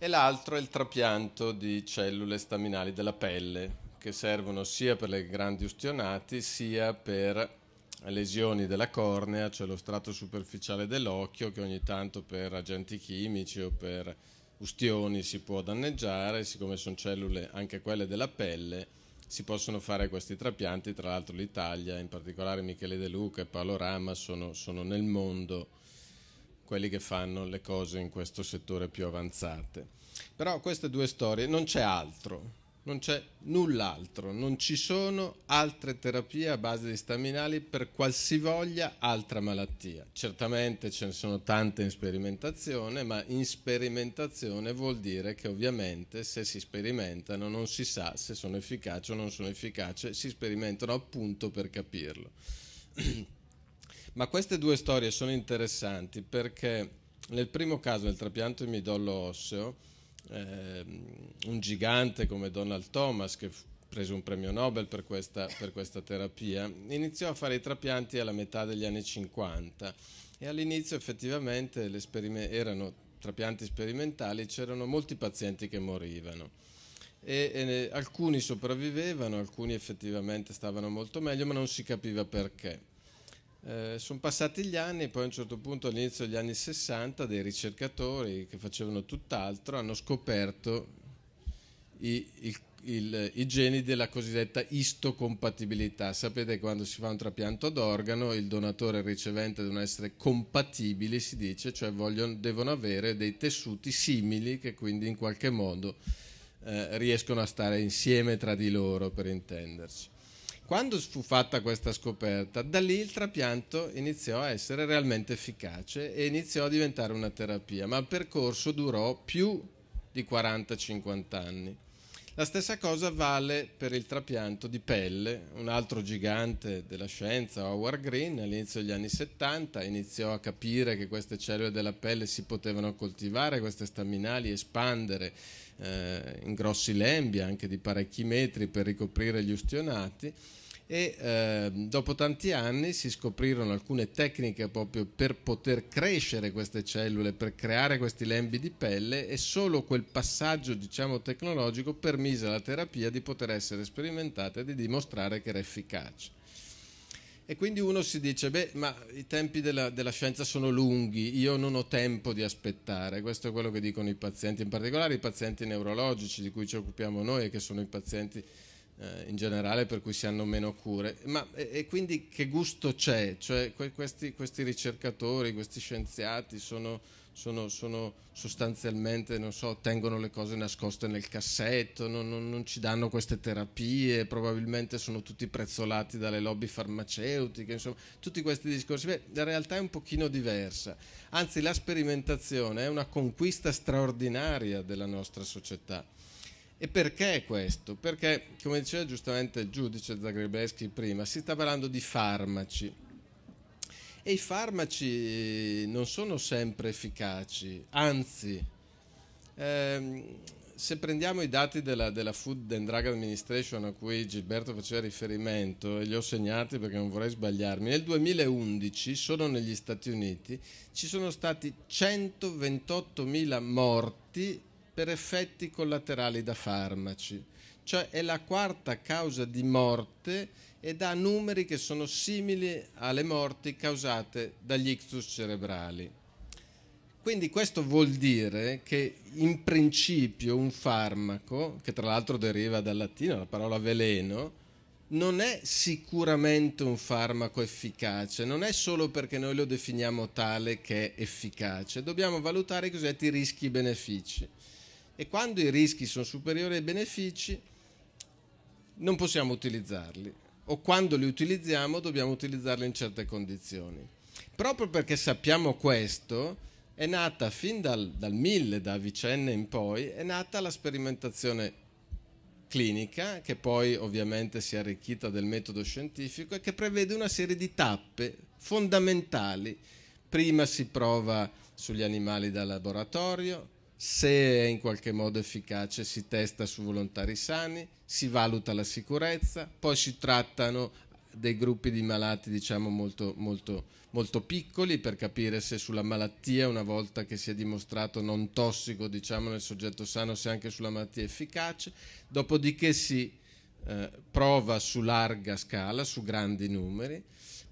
[SPEAKER 4] e l'altro è il trapianto di cellule staminali della pelle che servono sia per le grandi ustionati sia per lesioni della cornea, cioè lo strato superficiale dell'occhio che ogni tanto per agenti chimici o per ustioni si può danneggiare, siccome sono cellule anche quelle della pelle si possono fare questi trapianti, tra l'altro l'Italia, in particolare Michele De Luca e Paolo Rama sono, sono nel mondo quelli che fanno le cose in questo settore più avanzate. Però queste due storie non c'è altro, non c'è null'altro, non ci sono altre terapie a base di staminali per qualsivoglia altra malattia. Certamente ce ne sono tante in sperimentazione, ma in sperimentazione vuol dire che ovviamente se si sperimentano non si sa se sono efficaci o non sono efficaci, si sperimentano appunto per capirlo. Ma queste due storie sono interessanti perché nel primo caso, nel trapianto di midollo osseo, eh, un gigante come Donald Thomas, che ha preso un premio Nobel per questa, per questa terapia, iniziò a fare i trapianti alla metà degli anni 50 e all'inizio effettivamente erano trapianti sperimentali, c'erano molti pazienti che morivano. E, e alcuni sopravvivevano, alcuni effettivamente stavano molto meglio, ma non si capiva perché. Eh, sono passati gli anni poi a un certo punto all'inizio degli anni 60 dei ricercatori che facevano tutt'altro hanno scoperto i, il, il, i geni della cosiddetta istocompatibilità. Sapete quando si fa un trapianto d'organo il donatore e il ricevente devono essere compatibili, si dice, cioè vogliono, devono avere dei tessuti simili che quindi in qualche modo eh, riescono a stare insieme tra di loro per intenderci. Quando fu fatta questa scoperta, da lì il trapianto iniziò a essere realmente efficace e iniziò a diventare una terapia, ma il percorso durò più di 40-50 anni. La stessa cosa vale per il trapianto di pelle, un altro gigante della scienza, Howard Green, all'inizio degli anni 70 iniziò a capire che queste cellule della pelle si potevano coltivare, queste staminali, espandere eh, in grossi lembi anche di parecchi metri per ricoprire gli ustionati e eh, dopo tanti anni si scoprirono alcune tecniche proprio per poter crescere queste cellule, per creare questi lembi di pelle e solo quel passaggio diciamo tecnologico permise alla terapia di poter essere sperimentata e di dimostrare che era efficace. E quindi uno si dice, beh, ma i tempi della, della, scienza sono lunghi, io non ho tempo di aspettare, questo è quello che dicono i pazienti, in particolare i pazienti neurologici di cui ci occupiamo noi e che sono i pazienti eh, in generale per cui si hanno meno cure. Ma e, e quindi che gusto c'è? Cioè, que, questi, questi ricercatori, questi scienziati sono sono, sono sostanzialmente, non so, tengono le cose nascoste nel cassetto, non, non, non, ci danno queste terapie, probabilmente sono tutti prezzolati dalle lobby farmaceutiche, insomma, tutti questi discorsi. Beh, la realtà è un pochino diversa, anzi la sperimentazione è una conquista straordinaria della nostra società. E perché questo? Perché, come diceva giustamente il giudice Zagrebeschi prima, si sta parlando di farmaci e i farmaci non sono sempre efficaci, anzi, ehm, se prendiamo i dati della, della, Food and Drug Administration a cui Gilberto faceva riferimento, e li ho segnati perché non vorrei sbagliarmi, nel 2011 solo negli Stati Uniti ci sono stati 128.000 morti per effetti collaterali da farmaci, cioè è la quarta causa di morte e dà numeri che sono simili alle morti causate dagli ictus cerebrali. Quindi questo vuol dire che in principio un farmaco, che tra l'altro deriva dal latino, la parola veleno, non è sicuramente un farmaco efficace, non è solo perché noi lo definiamo tale che è efficace, dobbiamo valutare i cosiddetti rischi-benefici. E quando i rischi sono superiori ai benefici, non possiamo utilizzarli o quando li utilizziamo dobbiamo utilizzarli in certe condizioni. Proprio perché sappiamo questo, è nata fin dal, dal 1000, da Avicenna in poi, è nata la sperimentazione clinica, che poi ovviamente si è arricchita del metodo scientifico e che prevede una serie di tappe fondamentali. Prima si prova sugli animali da laboratorio, se è in qualche modo efficace si testa su volontari sani, si valuta la sicurezza, poi si trattano dei gruppi di malati diciamo molto, molto, molto piccoli per capire se sulla malattia una volta che si è dimostrato non tossico diciamo nel soggetto sano se anche sulla malattia è efficace, dopodiché si eh, prova su larga scala, su grandi numeri,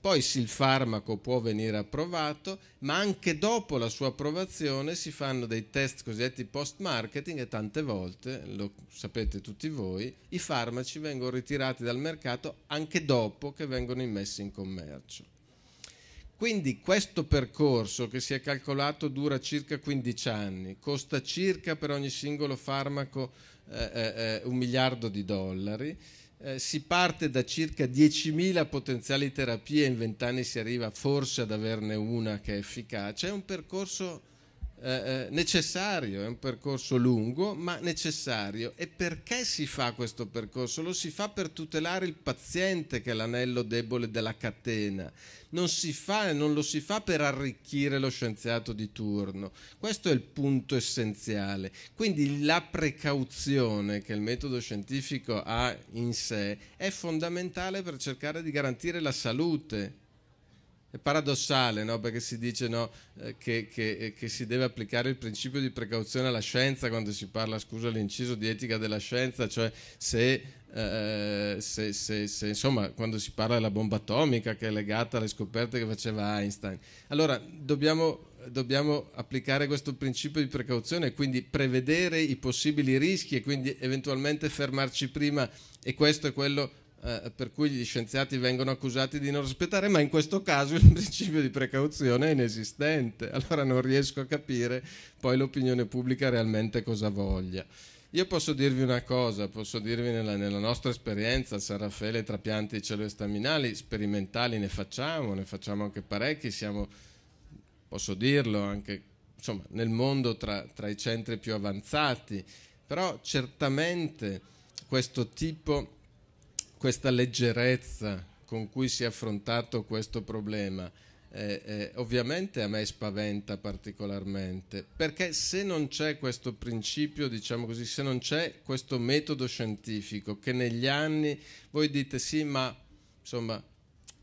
[SPEAKER 4] poi sì, il farmaco può venire approvato, ma anche dopo la sua approvazione si fanno dei test cosiddetti post-marketing e tante volte, lo sapete tutti voi, i farmaci vengono ritirati dal mercato anche dopo che vengono immessi in commercio. Quindi questo percorso che si è calcolato dura circa 15 anni, costa circa per ogni singolo farmaco eh, eh, eh un miliardo di dollari, eh, si parte da circa 10.000 potenziali terapie, in 20 anni si arriva forse ad averne una che è efficace, è un percorso eh, eh, necessario, è un percorso lungo ma necessario. E perché si fa questo percorso? Lo si fa per tutelare il paziente che è l'anello debole della catena, non, si fa, non lo si fa per arricchire lo scienziato di turno. Questo è il punto essenziale. Quindi la precauzione che il metodo scientifico ha in sé è fondamentale per cercare di garantire la salute è paradossale no? perché si dice no, eh, che, che, eh, che, si deve applicare il principio di precauzione alla scienza quando si parla, scusa l'inciso, di etica della scienza, cioè se, eh, se, se, se insomma quando si parla della bomba atomica che è legata alle scoperte che faceva Einstein. Allora dobbiamo dobbiamo applicare questo principio di precauzione, quindi prevedere i possibili rischi e quindi eventualmente fermarci prima e questo è quello eh, per cui gli scienziati vengono accusati di non rispettare, ma in questo caso il principio di precauzione è inesistente, allora non riesco a capire poi l'opinione pubblica realmente cosa voglia. Io posso dirvi una cosa, posso dirvi nella, nella nostra esperienza, San Raffaele, trapianti celoestaminali, sperimentali ne facciamo, ne facciamo anche parecchi, siamo, posso dirlo, anche insomma, nel mondo tra, tra i centri più avanzati, però certamente questo tipo questa leggerezza con cui si è affrontato questo problema eh, eh, ovviamente a me spaventa particolarmente, perché se non c'è questo principio, diciamo così, se non c'è questo metodo scientifico che negli anni voi dite sì, ma insomma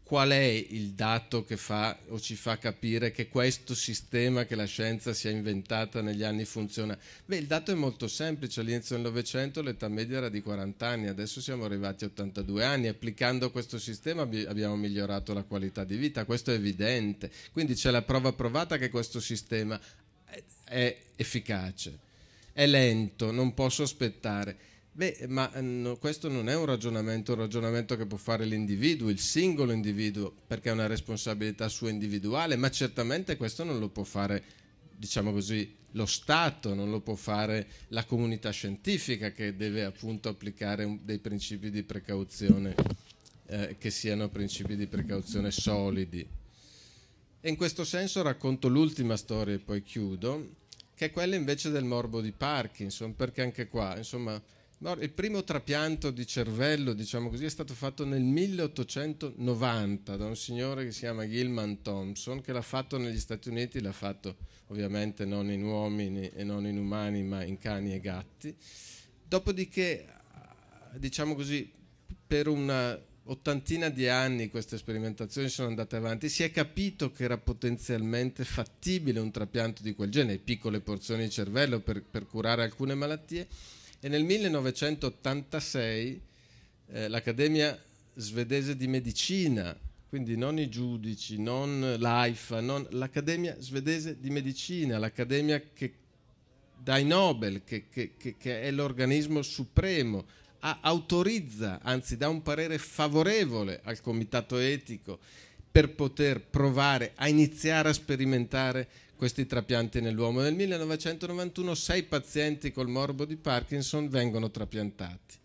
[SPEAKER 4] qual è il dato che fa o ci fa capire che questo sistema che la scienza si è inventata negli anni funziona? Beh, il dato è molto semplice, all'inizio del Novecento l'età media era di 40 anni, adesso siamo arrivati a 82 anni, applicando questo sistema abbiamo migliorato la qualità di vita, questo è evidente, quindi c'è la prova provata che questo sistema è efficace, è lento, non posso aspettare Beh, ma ehm, no, questo non è un ragionamento, un ragionamento che può fare l'individuo, il singolo individuo, perché è una responsabilità sua individuale, ma certamente questo non lo può fare, diciamo così, lo Stato, non lo può fare la comunità scientifica che deve appunto applicare un, dei principi di precauzione eh, che siano principi di precauzione solidi. E in questo senso racconto l'ultima storia e poi chiudo, che è quella invece del morbo di Parkinson, perché anche qua, insomma, il primo trapianto di cervello, diciamo così, è stato fatto nel 1890 da un signore che si chiama Gilman Thompson, che l'ha fatto negli Stati Uniti, l'ha fatto ovviamente non in uomini e non in umani, ma in cani e gatti. Dopodiché, diciamo così, per una ottantina di anni queste sperimentazioni sono andate avanti, si è capito che era potenzialmente fattibile un trapianto di quel genere, piccole porzioni di cervello per, per curare alcune malattie e nel 1986 eh, l'Accademia svedese di medicina, quindi non i giudici, non l'AIFA, non l'Accademia svedese di medicina, l'Accademia che dai Nobel, che, che, che, che è l'organismo supremo, a, autorizza, anzi dà un parere favorevole al comitato etico per poter provare a iniziare a sperimentare questi trapianti nell'uomo. Nel 1991 sei pazienti col morbo di Parkinson vengono trapiantati.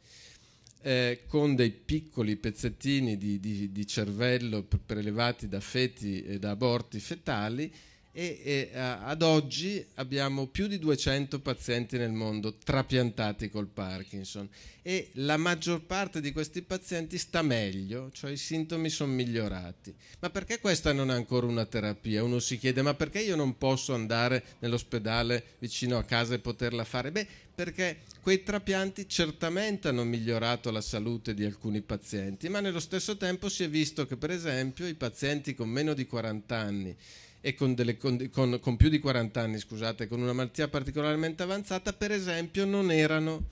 [SPEAKER 4] Eh, con dei piccoli pezzettini di, di, di cervello prelevati da feti e da aborti fetali e, e a, ad oggi abbiamo più di 200 pazienti nel mondo trapiantati col Parkinson e la maggior parte di questi pazienti sta meglio, cioè i sintomi sono migliorati. Ma perché questa non è ancora una terapia? Uno si chiede ma perché io non posso andare nell'ospedale vicino a casa e poterla fare? Beh, perché quei trapianti certamente hanno migliorato la salute di alcuni pazienti, ma nello stesso tempo si è visto che per esempio i pazienti con meno di 40 anni e con, delle, con, con, con, più di 40 anni, scusate, con una malattia particolarmente avanzata, per esempio, non, erano,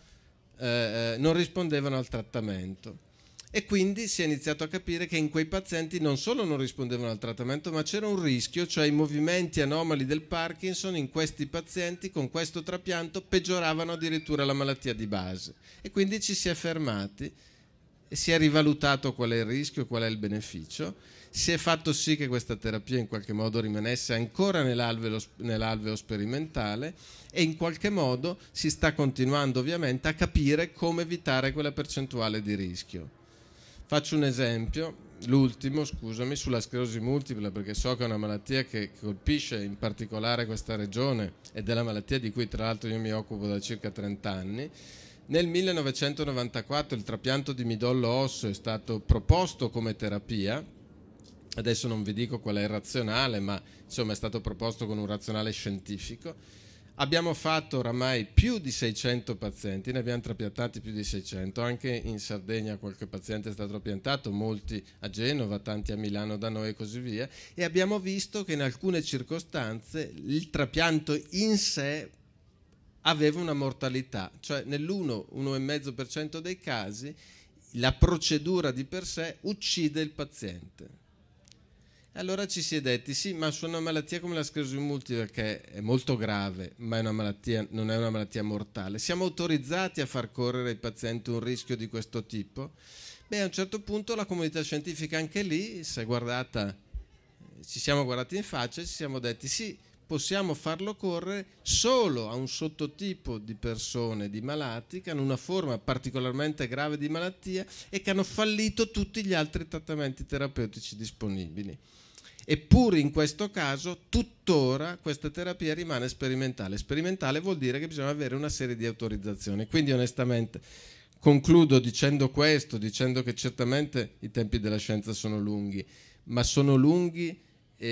[SPEAKER 4] eh, eh, non rispondevano al trattamento. E quindi si è iniziato a capire che in quei pazienti non solo non rispondevano al trattamento, ma c'era un rischio, cioè i movimenti anomali del Parkinson in questi pazienti con questo trapianto peggioravano addirittura la malattia di base. E quindi ci si è fermati si è rivalutato qual è il rischio, qual è il beneficio si è fatto sì che questa terapia in qualche modo rimanesse ancora nell'alveo, nell'alveo sperimentale e in qualche modo si sta continuando ovviamente a capire come evitare quella percentuale di rischio. Faccio un esempio, l'ultimo, scusami, sulla sclerosi multipla, perché so che è una malattia che colpisce in particolare questa regione ed è la malattia di cui tra l'altro io mi occupo da circa 30 anni. Nel 1994 il trapianto di midollo osso è stato proposto come terapia adesso non vi dico qual è il razionale, ma insomma è stato proposto con un razionale scientifico. Abbiamo fatto oramai più di 600 pazienti, ne abbiamo trapiantati più di 600, anche in Sardegna qualche paziente è stato trapiantato, molti a Genova, tanti a Milano da noi e così via, e abbiamo visto che in alcune circostanze il trapianto in sé aveva una mortalità, cioè nell'1-1,5% dei casi la procedura di per sé uccide il paziente. Allora ci si è detti, sì, ma su una malattia come la sclerosi multipla, che è molto grave, ma è malattia, non è una malattia mortale, siamo autorizzati a far correre ai pazienti un rischio di questo tipo? Beh, a un certo punto la comunità scientifica anche lì si è guardata, ci siamo guardati in faccia e ci siamo detti, sì, possiamo farlo correre solo a un sottotipo di persone, di malati, che hanno una forma particolarmente grave di malattia e che hanno fallito tutti gli altri trattamenti terapeutici disponibili. Eppure in questo caso tuttora questa terapia rimane sperimentale. Sperimentale vuol dire che bisogna avere una serie di autorizzazioni. Quindi onestamente concludo dicendo questo, dicendo che certamente i tempi della scienza sono lunghi, ma sono lunghi e,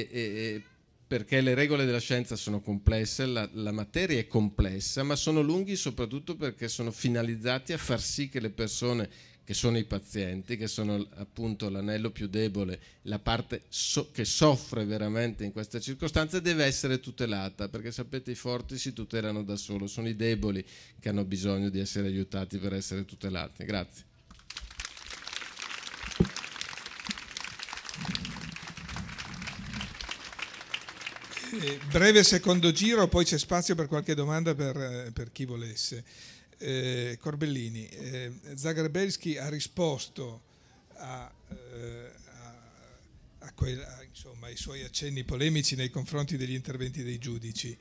[SPEAKER 4] e, e perché le regole della scienza sono complesse, la, la, materia è complessa, ma sono lunghi soprattutto perché sono finalizzati a far sì che le persone che sono i pazienti, che sono appunto l'anello più debole, la parte so che soffre veramente in queste circostanze, deve essere tutelata, perché sapete i forti si tutelano da solo, sono i deboli che hanno bisogno di essere aiutati per essere tutelati. Grazie.
[SPEAKER 1] Eh, breve secondo giro, poi c'è spazio per qualche domanda per, eh, per chi volesse eh, Corbellini, eh, Zagrebelski ha risposto a, eh, a, a, quella, insomma, ai suoi accenni polemici nei confronti degli interventi dei giudici.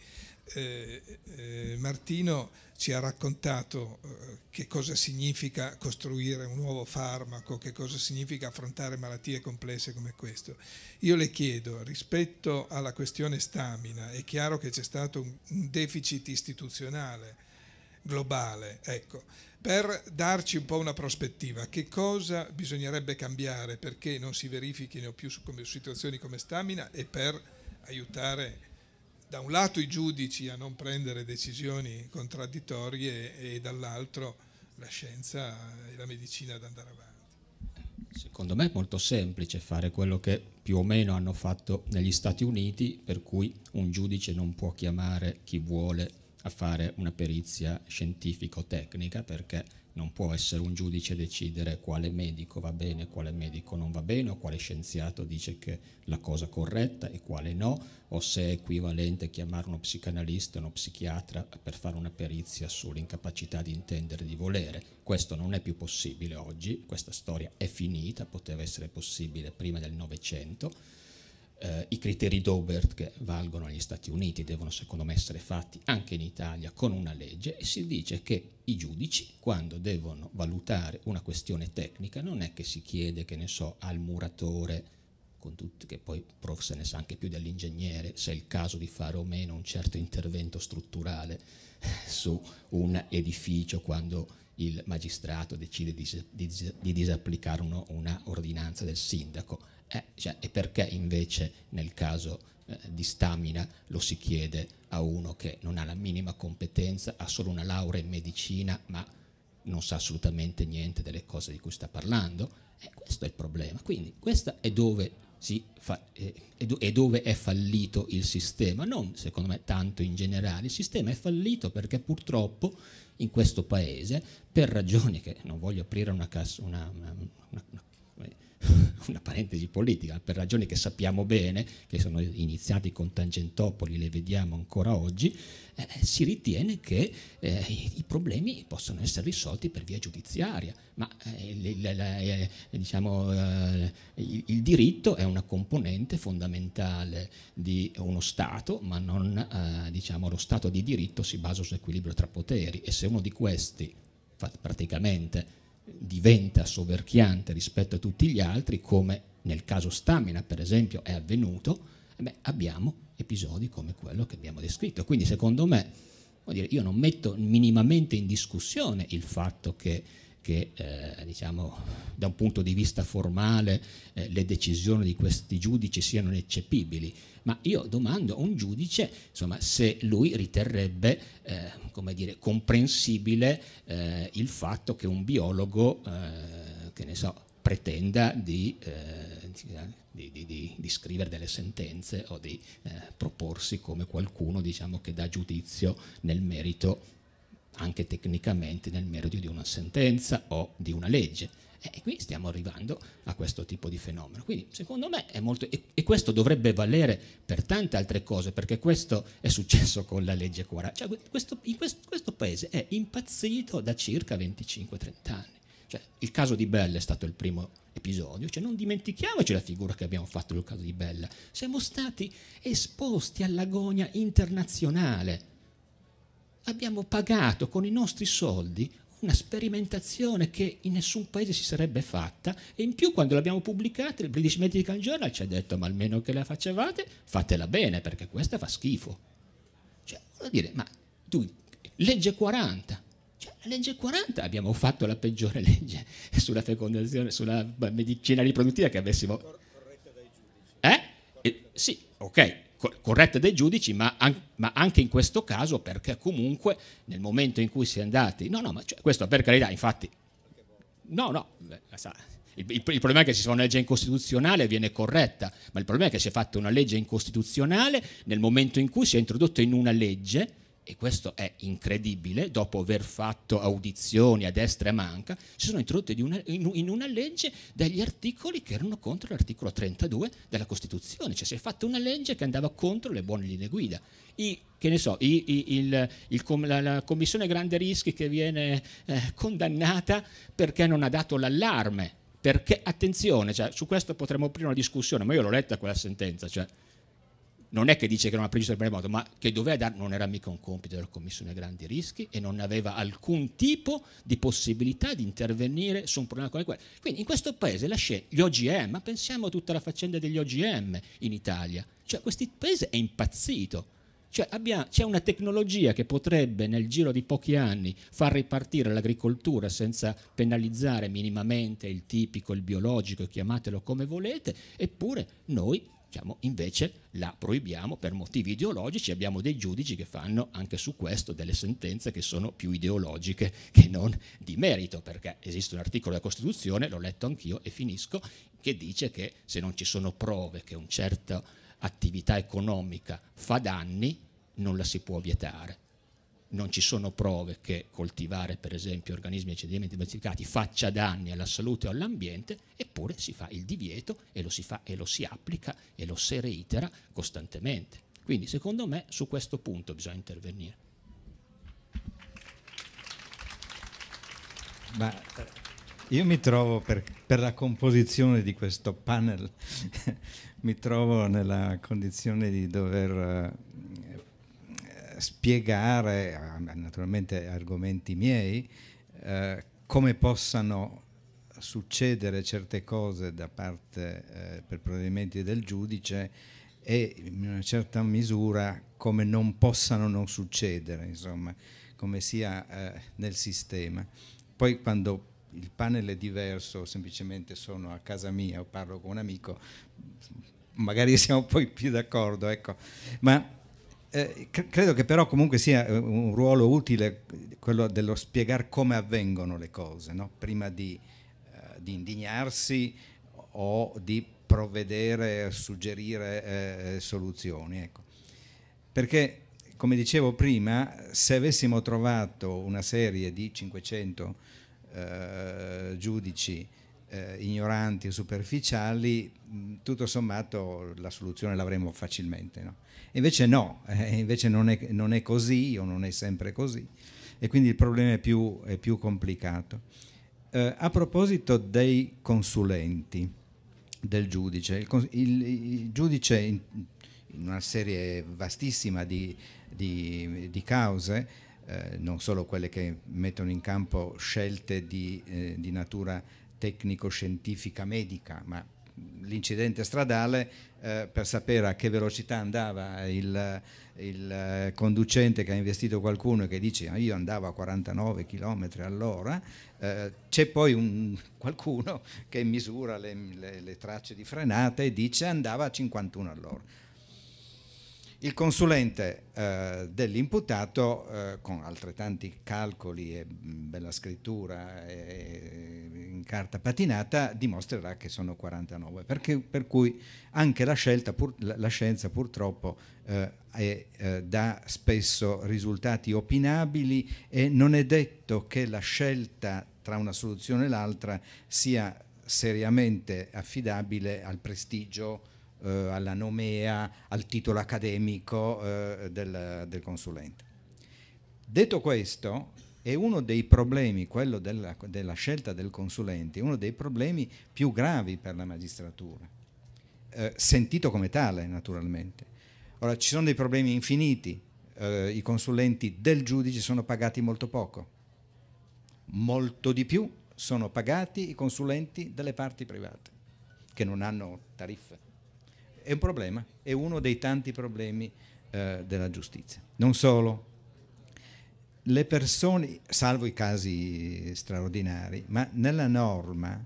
[SPEAKER 1] Eh, eh, Martino ci ha raccontato eh, che cosa significa costruire un nuovo farmaco, che cosa significa affrontare malattie complesse come questo. Io le chiedo, rispetto alla questione stamina, è chiaro che c'è stato un deficit istituzionale globale. Ecco, per darci un po' una prospettiva, che cosa bisognerebbe cambiare perché non si verifichino più situazioni come Stamina e per aiutare da un lato i giudici a non prendere decisioni contraddittorie e dall'altro la scienza e la medicina ad andare avanti.
[SPEAKER 2] Secondo me è molto semplice fare quello che più o meno hanno fatto negli Stati Uniti, per cui un giudice non può chiamare chi vuole a fare una perizia scientifico-tecnica perché non può essere un giudice a decidere quale medico va bene, e quale medico non va bene, o quale scienziato dice che la cosa è corretta e quale no, o se è equivalente chiamare uno psicanalista o uno psichiatra per fare una perizia sull'incapacità di intendere di volere. Questo non è più possibile oggi, questa storia è finita, poteva essere possibile prima del Novecento eh, i criteri Dobert che valgono negli Stati Uniti devono secondo me essere fatti anche in Italia con una legge e si dice che i giudici quando devono valutare una questione tecnica non è che si chiede che ne so al muratore tutti, che poi prof se ne sa anche più dell'ingegnere se è il caso di fare o meno un certo intervento strutturale su un edificio quando il magistrato decide di, di, di disapplicare uno, una ordinanza del sindaco eh, cioè, e perché invece nel caso eh, di stamina lo si chiede a uno che non ha la minima competenza, ha solo una laurea in medicina, ma non sa assolutamente niente delle cose di cui sta parlando? Eh, questo è il problema. Quindi questo è dove, fa, eh, è dove è fallito il sistema, non secondo me tanto in generale. Il sistema è fallito perché purtroppo in questo paese, per ragioni che non voglio aprire una, cas- una, una, una una parentesi politica, per ragioni che sappiamo bene, che sono iniziate con Tangentopoli, le vediamo ancora oggi, eh, si ritiene che eh, i problemi possano essere risolti per via giudiziaria, ma eh, le, le, eh, diciamo, eh, il, il, diritto è una componente fondamentale di uno Stato, ma non, eh, diciamo, lo Stato di diritto si basa sull'equilibrio tra poteri e se uno di questi praticamente diventa soverchiante rispetto a tutti gli altri, come nel caso Stamina per esempio è avvenuto, eh beh, abbiamo episodi come quello che abbiamo descritto. Quindi secondo me, dire, io non metto minimamente in discussione il fatto che che eh, diciamo, da un punto di vista formale eh, le decisioni di questi giudici siano ineccepibili, ma io domando a un giudice insomma, se lui riterrebbe eh, dire, comprensibile eh, il fatto che un biologo, eh, che ne so, pretenda eh, di, di, di, di, scrivere delle sentenze o di proporsi come qualcuno diciamo, che dà giudizio nel merito anche tecnicamente nel merito di una sentenza o di una legge. E qui stiamo arrivando a questo tipo di fenomeno. Quindi, secondo me, è molto. E, questo dovrebbe valere per tante altre cose, perché questo è successo con la legge 40. Cioè, questo, questo, questo paese è impazzito da circa 25-30 anni. Cioè, il caso di Bella è stato il primo episodio, cioè, non dimentichiamoci la figura che abbiamo fatto nel caso di Bella. Siamo stati esposti all'agonia internazionale abbiamo pagato con i nostri soldi una sperimentazione che in nessun paese si sarebbe fatta e in più quando l'abbiamo pubblicata il British Medical Journal ci ha detto ma almeno che la facevate fatela bene perché questa fa schifo. Cioè, vuol dire, ma tu, legge 40, cioè, la legge 40 abbiamo fatto la peggiore legge sulla fecondazione, sulla medicina riproduttiva che avessimo... Corretta dai giudici. Eh? eh sì, ok, corrette dai giudici, ma, an ma, anche in questo caso perché comunque nel momento in cui si è andati, no, no, ma cioè, questo per carità, infatti, no, no, beh, il, il, il, problema è che si fa una legge incostituzionale e viene corretta, ma il problema è che si è fatta una legge incostituzionale nel momento in cui si è introdotto in una legge e questo è incredibile, dopo aver fatto audizioni a destra e a manca, si sono introdotti in, una, legge degli articoli che erano contro l'articolo 32 della Costituzione, cioè si è fatta una legge che andava contro le buone linee guida. I, che ne so, i, i, il, il, la, la, Commissione Grande Rischi che viene eh, condannata perché non ha dato l'allarme, perché, attenzione, cioè, su questo potremmo aprire una discussione, ma io l'ho letta quella sentenza, cioè, non è che dice che non ha previsto il terremoto, ma che doveva dare, non era mica un compito della Commissione a grandi rischi e non aveva alcun tipo di possibilità di intervenire su un problema come quello. Quindi in questo paese la scienza, gli OGM, ma pensiamo a tutta la faccenda degli OGM in Italia, cioè questo paese è impazzito. Cioè abbiamo, c'è una tecnologia che potrebbe nel giro di pochi anni far ripartire l'agricoltura senza penalizzare minimamente il tipico, il biologico, chiamatelo come volete, eppure noi diciamo, invece la proibiamo per motivi ideologici, abbiamo dei giudici che fanno anche su questo delle sentenze che sono più ideologiche che non di merito, perché esiste un articolo della Costituzione, l'ho letto anch'io e finisco, che dice che se non ci sono prove che una certa attività economica fa danni, non la si può vietare non ci sono prove che coltivare per esempio organismi eccedentemente cedimenti faccia danni alla salute o all'ambiente, eppure si fa il divieto e lo si fa e lo si applica e lo si reitera costantemente. Quindi secondo me su questo punto bisogna intervenire. Ma eh,
[SPEAKER 3] io mi trovo per, per la composizione di questo panel, mi trovo nella condizione di dover eh, spiegare, naturalmente argomenti miei, eh, come possano succedere certe cose da parte eh, per provvedimenti del giudice e in una certa misura come non possano non succedere, insomma, come sia eh, nel sistema. Poi quando il panel è diverso, semplicemente sono a casa mia o parlo con un amico, magari siamo poi più d'accordo, ecco. Ma eh, credo che però comunque sia eh, un ruolo utile quello dello spiegare come avvengono le cose, no? prima di, eh, di, indignarsi o di provvedere, a suggerire eh, eh, soluzioni. Ecco. Perché, come dicevo prima, se avessimo trovato una serie di 500 eh, giudici eh, ignoranti o superficiali, mm, tutto sommato la soluzione l'avremo facilmente. No? Invece no, eh, invece non è, non è, così o non è sempre così e quindi il problema è più, è più complicato. Eh, a proposito dei consulenti del giudice, il, il, il giudice in, in, una serie vastissima di, di, di cause, eh, non solo quelle che mettono in campo scelte di, eh, di natura tecnico-scientifica medica, ma l'incidente stradale eh, per sapere a che velocità andava il, il, eh, conducente che ha investito qualcuno e che dice ah, io andavo a 49 km all'ora, eh, c'è poi un, qualcuno che misura le, le, le tracce di frenata e dice andava a 51 all'ora. Il consulente eh, dell'imputato, eh, con altrettanti calcoli e mm, bella scrittura e, carta patinata dimostrerà che sono 49, perché, per cui anche la, scelta, pur, la scienza purtroppo eh, è, eh, dà spesso risultati opinabili e non è detto che la scelta tra una soluzione e l'altra sia seriamente affidabile al prestigio, eh, alla nomea, al titolo accademico eh, del, del consulente. Detto questo, e uno dei problemi, quello della, della scelta del consulente, è uno dei problemi più gravi per la magistratura, eh, sentito come tale naturalmente. Ora ci sono dei problemi infiniti, eh, i consulenti del giudice sono pagati molto poco, molto di più sono pagati i consulenti delle parti private, che non hanno tariffe. È un problema, è uno dei tanti problemi eh, della giustizia. Non solo, le persone, salvo i casi straordinari, ma nella norma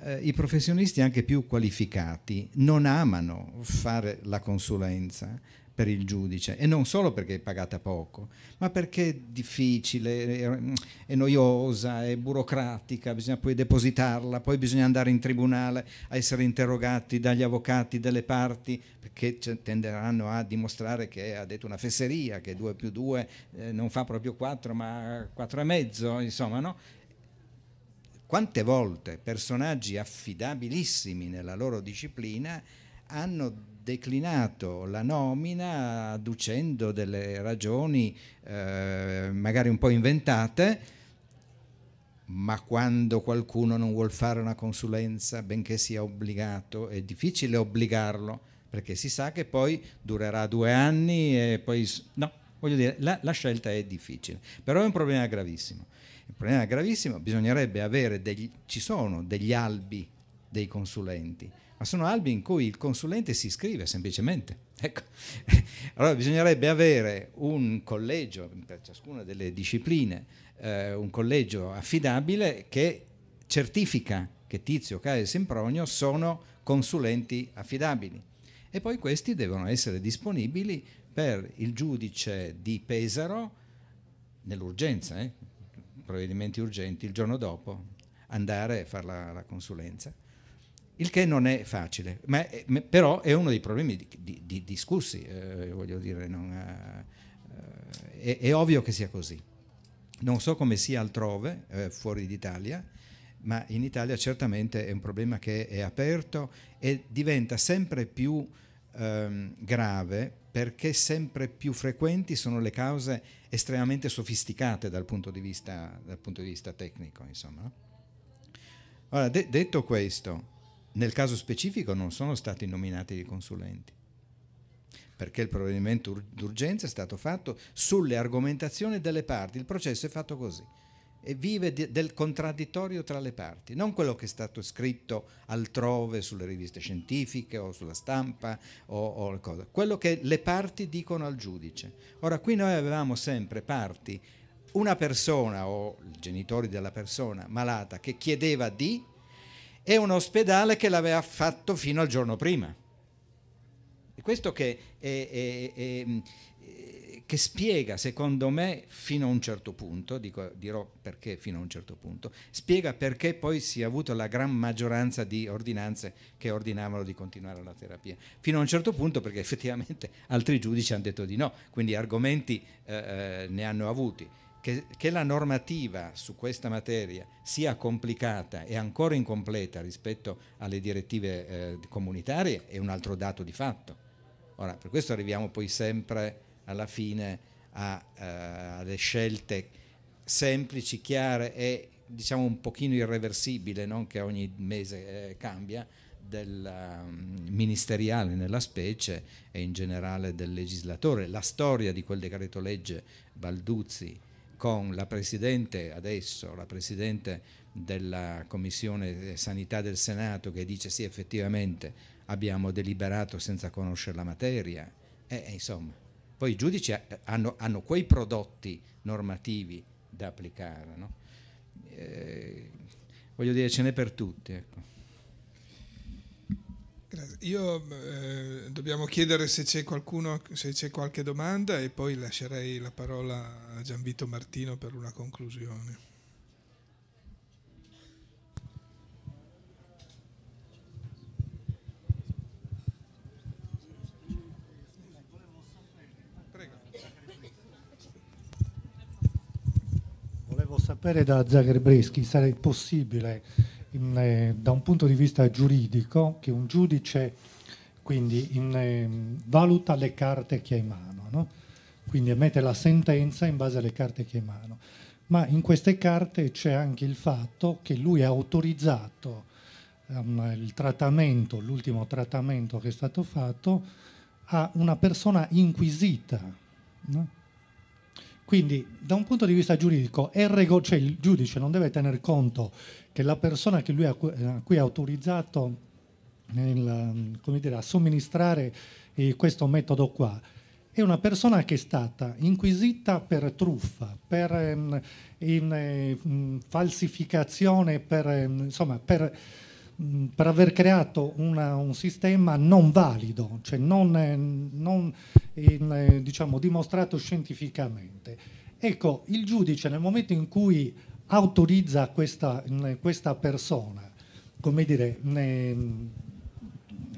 [SPEAKER 3] eh, i professionisti anche più qualificati non amano fare la consulenza, per il giudice e non solo perché è pagata poco, ma perché è difficile, mm, è, noiosa, è burocratica, bisogna poi depositarla, poi bisogna andare in tribunale a essere interrogati dagli avvocati delle parti perché tenderanno a dimostrare che ha detto una fesseria, che 2 più 2 eh, non fa proprio 4 ma 4 e mezzo, insomma, no? Quante volte personaggi affidabilissimi nella loro disciplina hanno declinato la nomina adducendo delle ragioni eh, magari un po' inventate, ma quando qualcuno non vuole fare una consulenza, benché sia obbligato, è difficile obbligarlo, perché si sa che poi durerà due anni e poi... No, voglio dire, la, la scelta è difficile, però è un problema gravissimo. Il problema gravissimo, bisognerebbe avere degli, ci sono degli albi dei consulenti, ma sono albi in cui il consulente si iscrive semplicemente. Ecco. Allora bisognerebbe avere un collegio, per ciascuna delle discipline, eh, un collegio affidabile che certifica che Tizio, Caio e Sempronio sono consulenti affidabili. E poi questi devono essere disponibili per il giudice di Pesaro, nell'urgenza, eh, provvedimenti urgenti, il giorno dopo, andare a fare la, la consulenza il che non è facile, ma è, però è uno dei problemi di, di, di discussi, eh, voglio dire, non, eh, eh, è, è, ovvio che sia così. Non so come sia altrove, eh, fuori d'Italia, ma in Italia certamente è un problema che è aperto e diventa sempre più ehm, grave perché sempre più frequenti sono le cause estremamente sofisticate dal punto di vista, punto di vista tecnico. Insomma. Allora, de- detto questo, nel caso specifico non sono stati nominati i consulenti, perché il provvedimento d'urgenza è stato fatto sulle argomentazioni delle parti, il processo è fatto così e vive del contraddittorio tra le parti, non quello che è stato scritto altrove sulle riviste scientifiche o sulla stampa o, o cosa, quello che le parti dicono al giudice. Ora qui noi avevamo sempre parti, una persona o i genitori della persona malata che chiedeva di è un ospedale che l'aveva fatto fino al giorno prima. E questo che, è, è, è, mm, che spiega, secondo me, fino a un certo punto, dico, dirò perché fino a un certo punto, spiega perché poi si è avuto la gran maggioranza di ordinanze che ordinavano di continuare la terapia. Fino a un certo punto perché effettivamente altri giudici hanno detto di no, quindi argomenti eh, eh ne hanno avuti che, che, la normativa su questa materia sia complicata e ancora incompleta rispetto alle direttive eh, comunitarie è un altro dato di fatto. Ora, per questo arriviamo poi sempre alla fine a, eh, alle scelte semplici, chiare e diciamo un pochino irreversibile, non che ogni mese eh, cambia, del mm, ministeriale nella specie e in generale del legislatore. La storia di quel decreto legge Balduzzi con la Presidente adesso, la Presidente della Commissione eh, Sanità del Senato che dice sì effettivamente abbiamo deliberato senza conoscere la materia, e, eh, e eh, insomma, poi i giudici hanno, hanno, quei prodotti normativi da applicare. No? Eh, voglio dire, ce n'è per tutti. Ecco.
[SPEAKER 1] Io eh, dobbiamo chiedere se c'è qualcuno, se c'è qualche domanda e poi lascerei la parola a Gianvito Martino per una conclusione.
[SPEAKER 5] Prego. Volevo sapere da Zagrebreschi, sarebbe possibile in, eh, da un punto di vista giuridico che un giudice quindi in, eh, valuta le carte che ha in mano, no? quindi emette la sentenza in base alle carte che ha in mano. Ma in queste carte c'è anche il fatto che lui ha autorizzato um, il trattamento, l'ultimo trattamento che è stato fatto, a una persona inquisita. No? Quindi da un punto di vista giuridico, ergo, cioè il giudice non deve tener conto che la persona che lui ha, a cui è autorizzato nel, dire, a somministrare eh, questo metodo qua è una persona che è stata inquisita per truffa, per ehm, in, eh, falsificazione, per, ehm, insomma, per Mm, per aver creato una, un sistema non valido, cioè non, eh, non eh, diciamo, dimostrato scientificamente. Ecco, il giudice nel momento in cui autorizza questa, mm, questa persona, come dire, mm,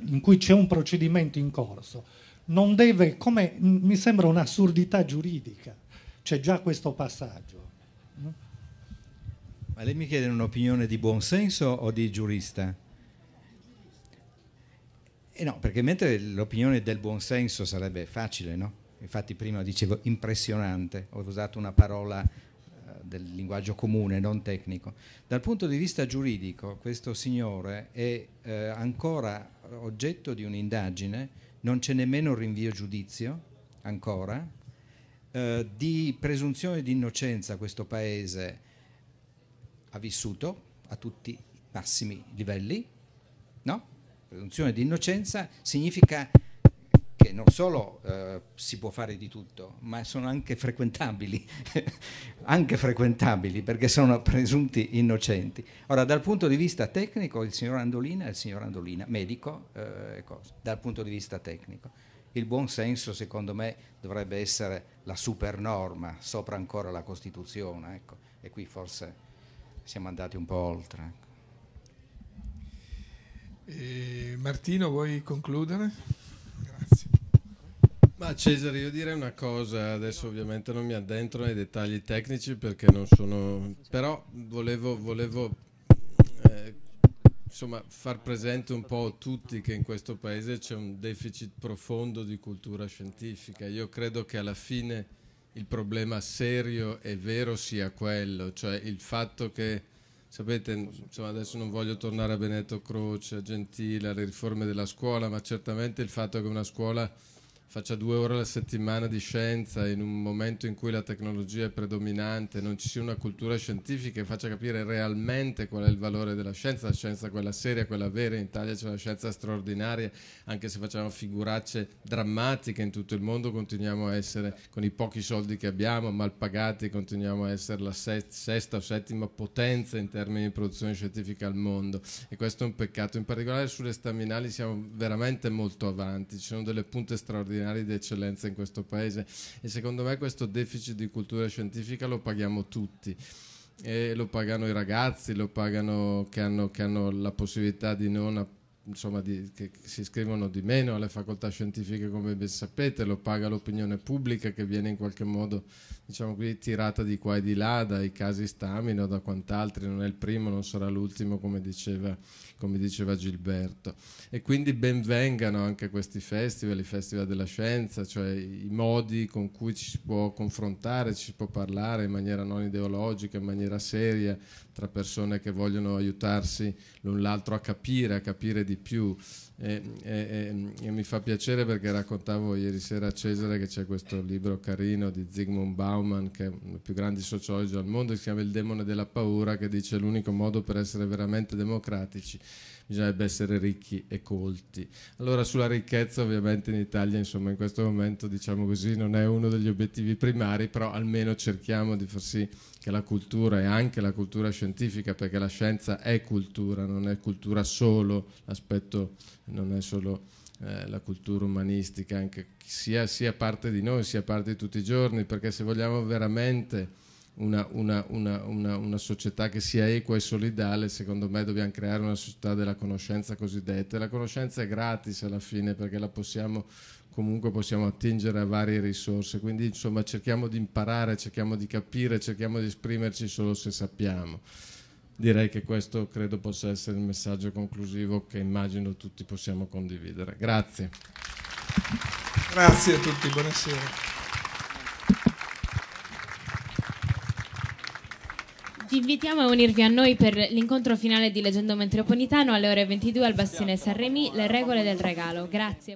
[SPEAKER 5] in cui c'è un procedimento in corso, non deve, come mi sembra un'assurdità giuridica, c'è già questo passaggio.
[SPEAKER 3] Ma lei mi chiede un'opinione di buonsenso o di giurista? Eh no, perché mentre l'opinione del buonsenso sarebbe facile, no? Infatti prima dicevo impressionante, ho usato una parola eh, del linguaggio comune, non tecnico. Dal punto di vista giuridico questo signore è eh, ancora oggetto di un'indagine, non c'è nemmeno un rinvio giudizio ancora, eh, di presunzione di innocenza questo Paese ha vissuto a tutti i massimi livelli, no? Presunzione di innocenza significa che non solo eh, si può fare di tutto, ma sono anche frequentabili, anche frequentabili perché sono presunti innocenti. Ora, dal punto di vista tecnico, il signor Andolina è il signor Andolina, medico, eh, dal punto di vista tecnico. Il buon senso, secondo me, dovrebbe essere la supernorma, sopra ancora la Costituzione, ecco, e qui forse siamo andati un po' oltre.
[SPEAKER 4] Ecco. E Martino, vuoi concludere? Grazie. Ma Cesare, io direi una cosa, adesso ovviamente non mi addentro nei dettagli tecnici perché non sono... però volevo, volevo eh, insomma, far presente un po' a tutti che in questo paese c'è un deficit profondo di cultura scientifica. Io credo che alla fine il problema serio e vero sia quello, cioè il fatto che, sapete, insomma, adesso non voglio tornare a Benetto Croce, a Gentile, alle riforme della scuola, ma certamente il fatto che una scuola faccia due ore alla settimana di scienza in un momento in cui la tecnologia è predominante, non ci sia una cultura scientifica che faccia capire realmente qual è il valore della scienza, la scienza quella seria, quella vera, in Italia c'è una scienza straordinaria, anche se facciamo figuracce drammatiche in tutto il mondo, continuiamo a essere, con i pochi soldi che abbiamo, mal pagati, continuiamo a essere la sesta o settima potenza in termini di produzione scientifica al mondo e questo è un peccato, in particolare sulle staminali siamo veramente molto avanti, ci sono delle punte straordinarie straordinari di eccellenza in questo paese e secondo me questo deficit di cultura scientifica lo paghiamo tutti. E lo pagano i ragazzi, lo pagano che hanno, che hanno la possibilità di non approfondire insomma, di, che si iscrivono di meno alle facoltà scientifiche, come ben sapete, lo paga l'opinione pubblica che viene in qualche modo diciamo qui, tirata di qua e di là dai casi stamina da quant'altri, non è il primo, non sarà l'ultimo, come diceva, come diceva Gilberto. E quindi benvengano anche questi festival, i festival della scienza, cioè i modi con cui ci si può confrontare, ci si può parlare in maniera non ideologica, in maniera seria tra persone che vogliono aiutarsi l'un l'altro a capire, a capire di più. E, e, e, mi fa piacere perché raccontavo ieri sera a Cesare che c'è questo libro carino di Zygmunt Bauman, che è uno dei più grandi sociologi al mondo, che si chiama Il demone della paura, che dice l'unico modo per essere veramente democratici bisognerebbe essere ricchi e colti. Allora sulla ricchezza ovviamente in Italia insomma in questo momento diciamo così non è uno degli obiettivi primari, però almeno cerchiamo di far sì che la cultura e anche la cultura scientifica, perché la scienza è cultura, non è cultura solo, l'aspetto non è solo eh, la cultura umanistica, anche sia, sia parte di noi, sia parte di tutti i giorni, perché se vogliamo veramente una, una, una, una, società che sia equa e solidale, secondo me dobbiamo creare una società della conoscenza cosiddetta. La conoscenza è gratis alla fine perché la possiamo comunque possiamo attingere a varie risorse, quindi insomma cerchiamo di imparare, cerchiamo di capire, cerchiamo di esprimerci solo se sappiamo. Direi che questo credo possa essere il messaggio conclusivo che immagino tutti possiamo condividere. Grazie.
[SPEAKER 1] Grazie a tutti, buonasera.
[SPEAKER 3] Vi invitiamo a unirvi a noi per l'incontro
[SPEAKER 1] finale di Leggendo Metropolitano alle ore 22 al Bastione Sanremi, le regole del regalo. Grazie.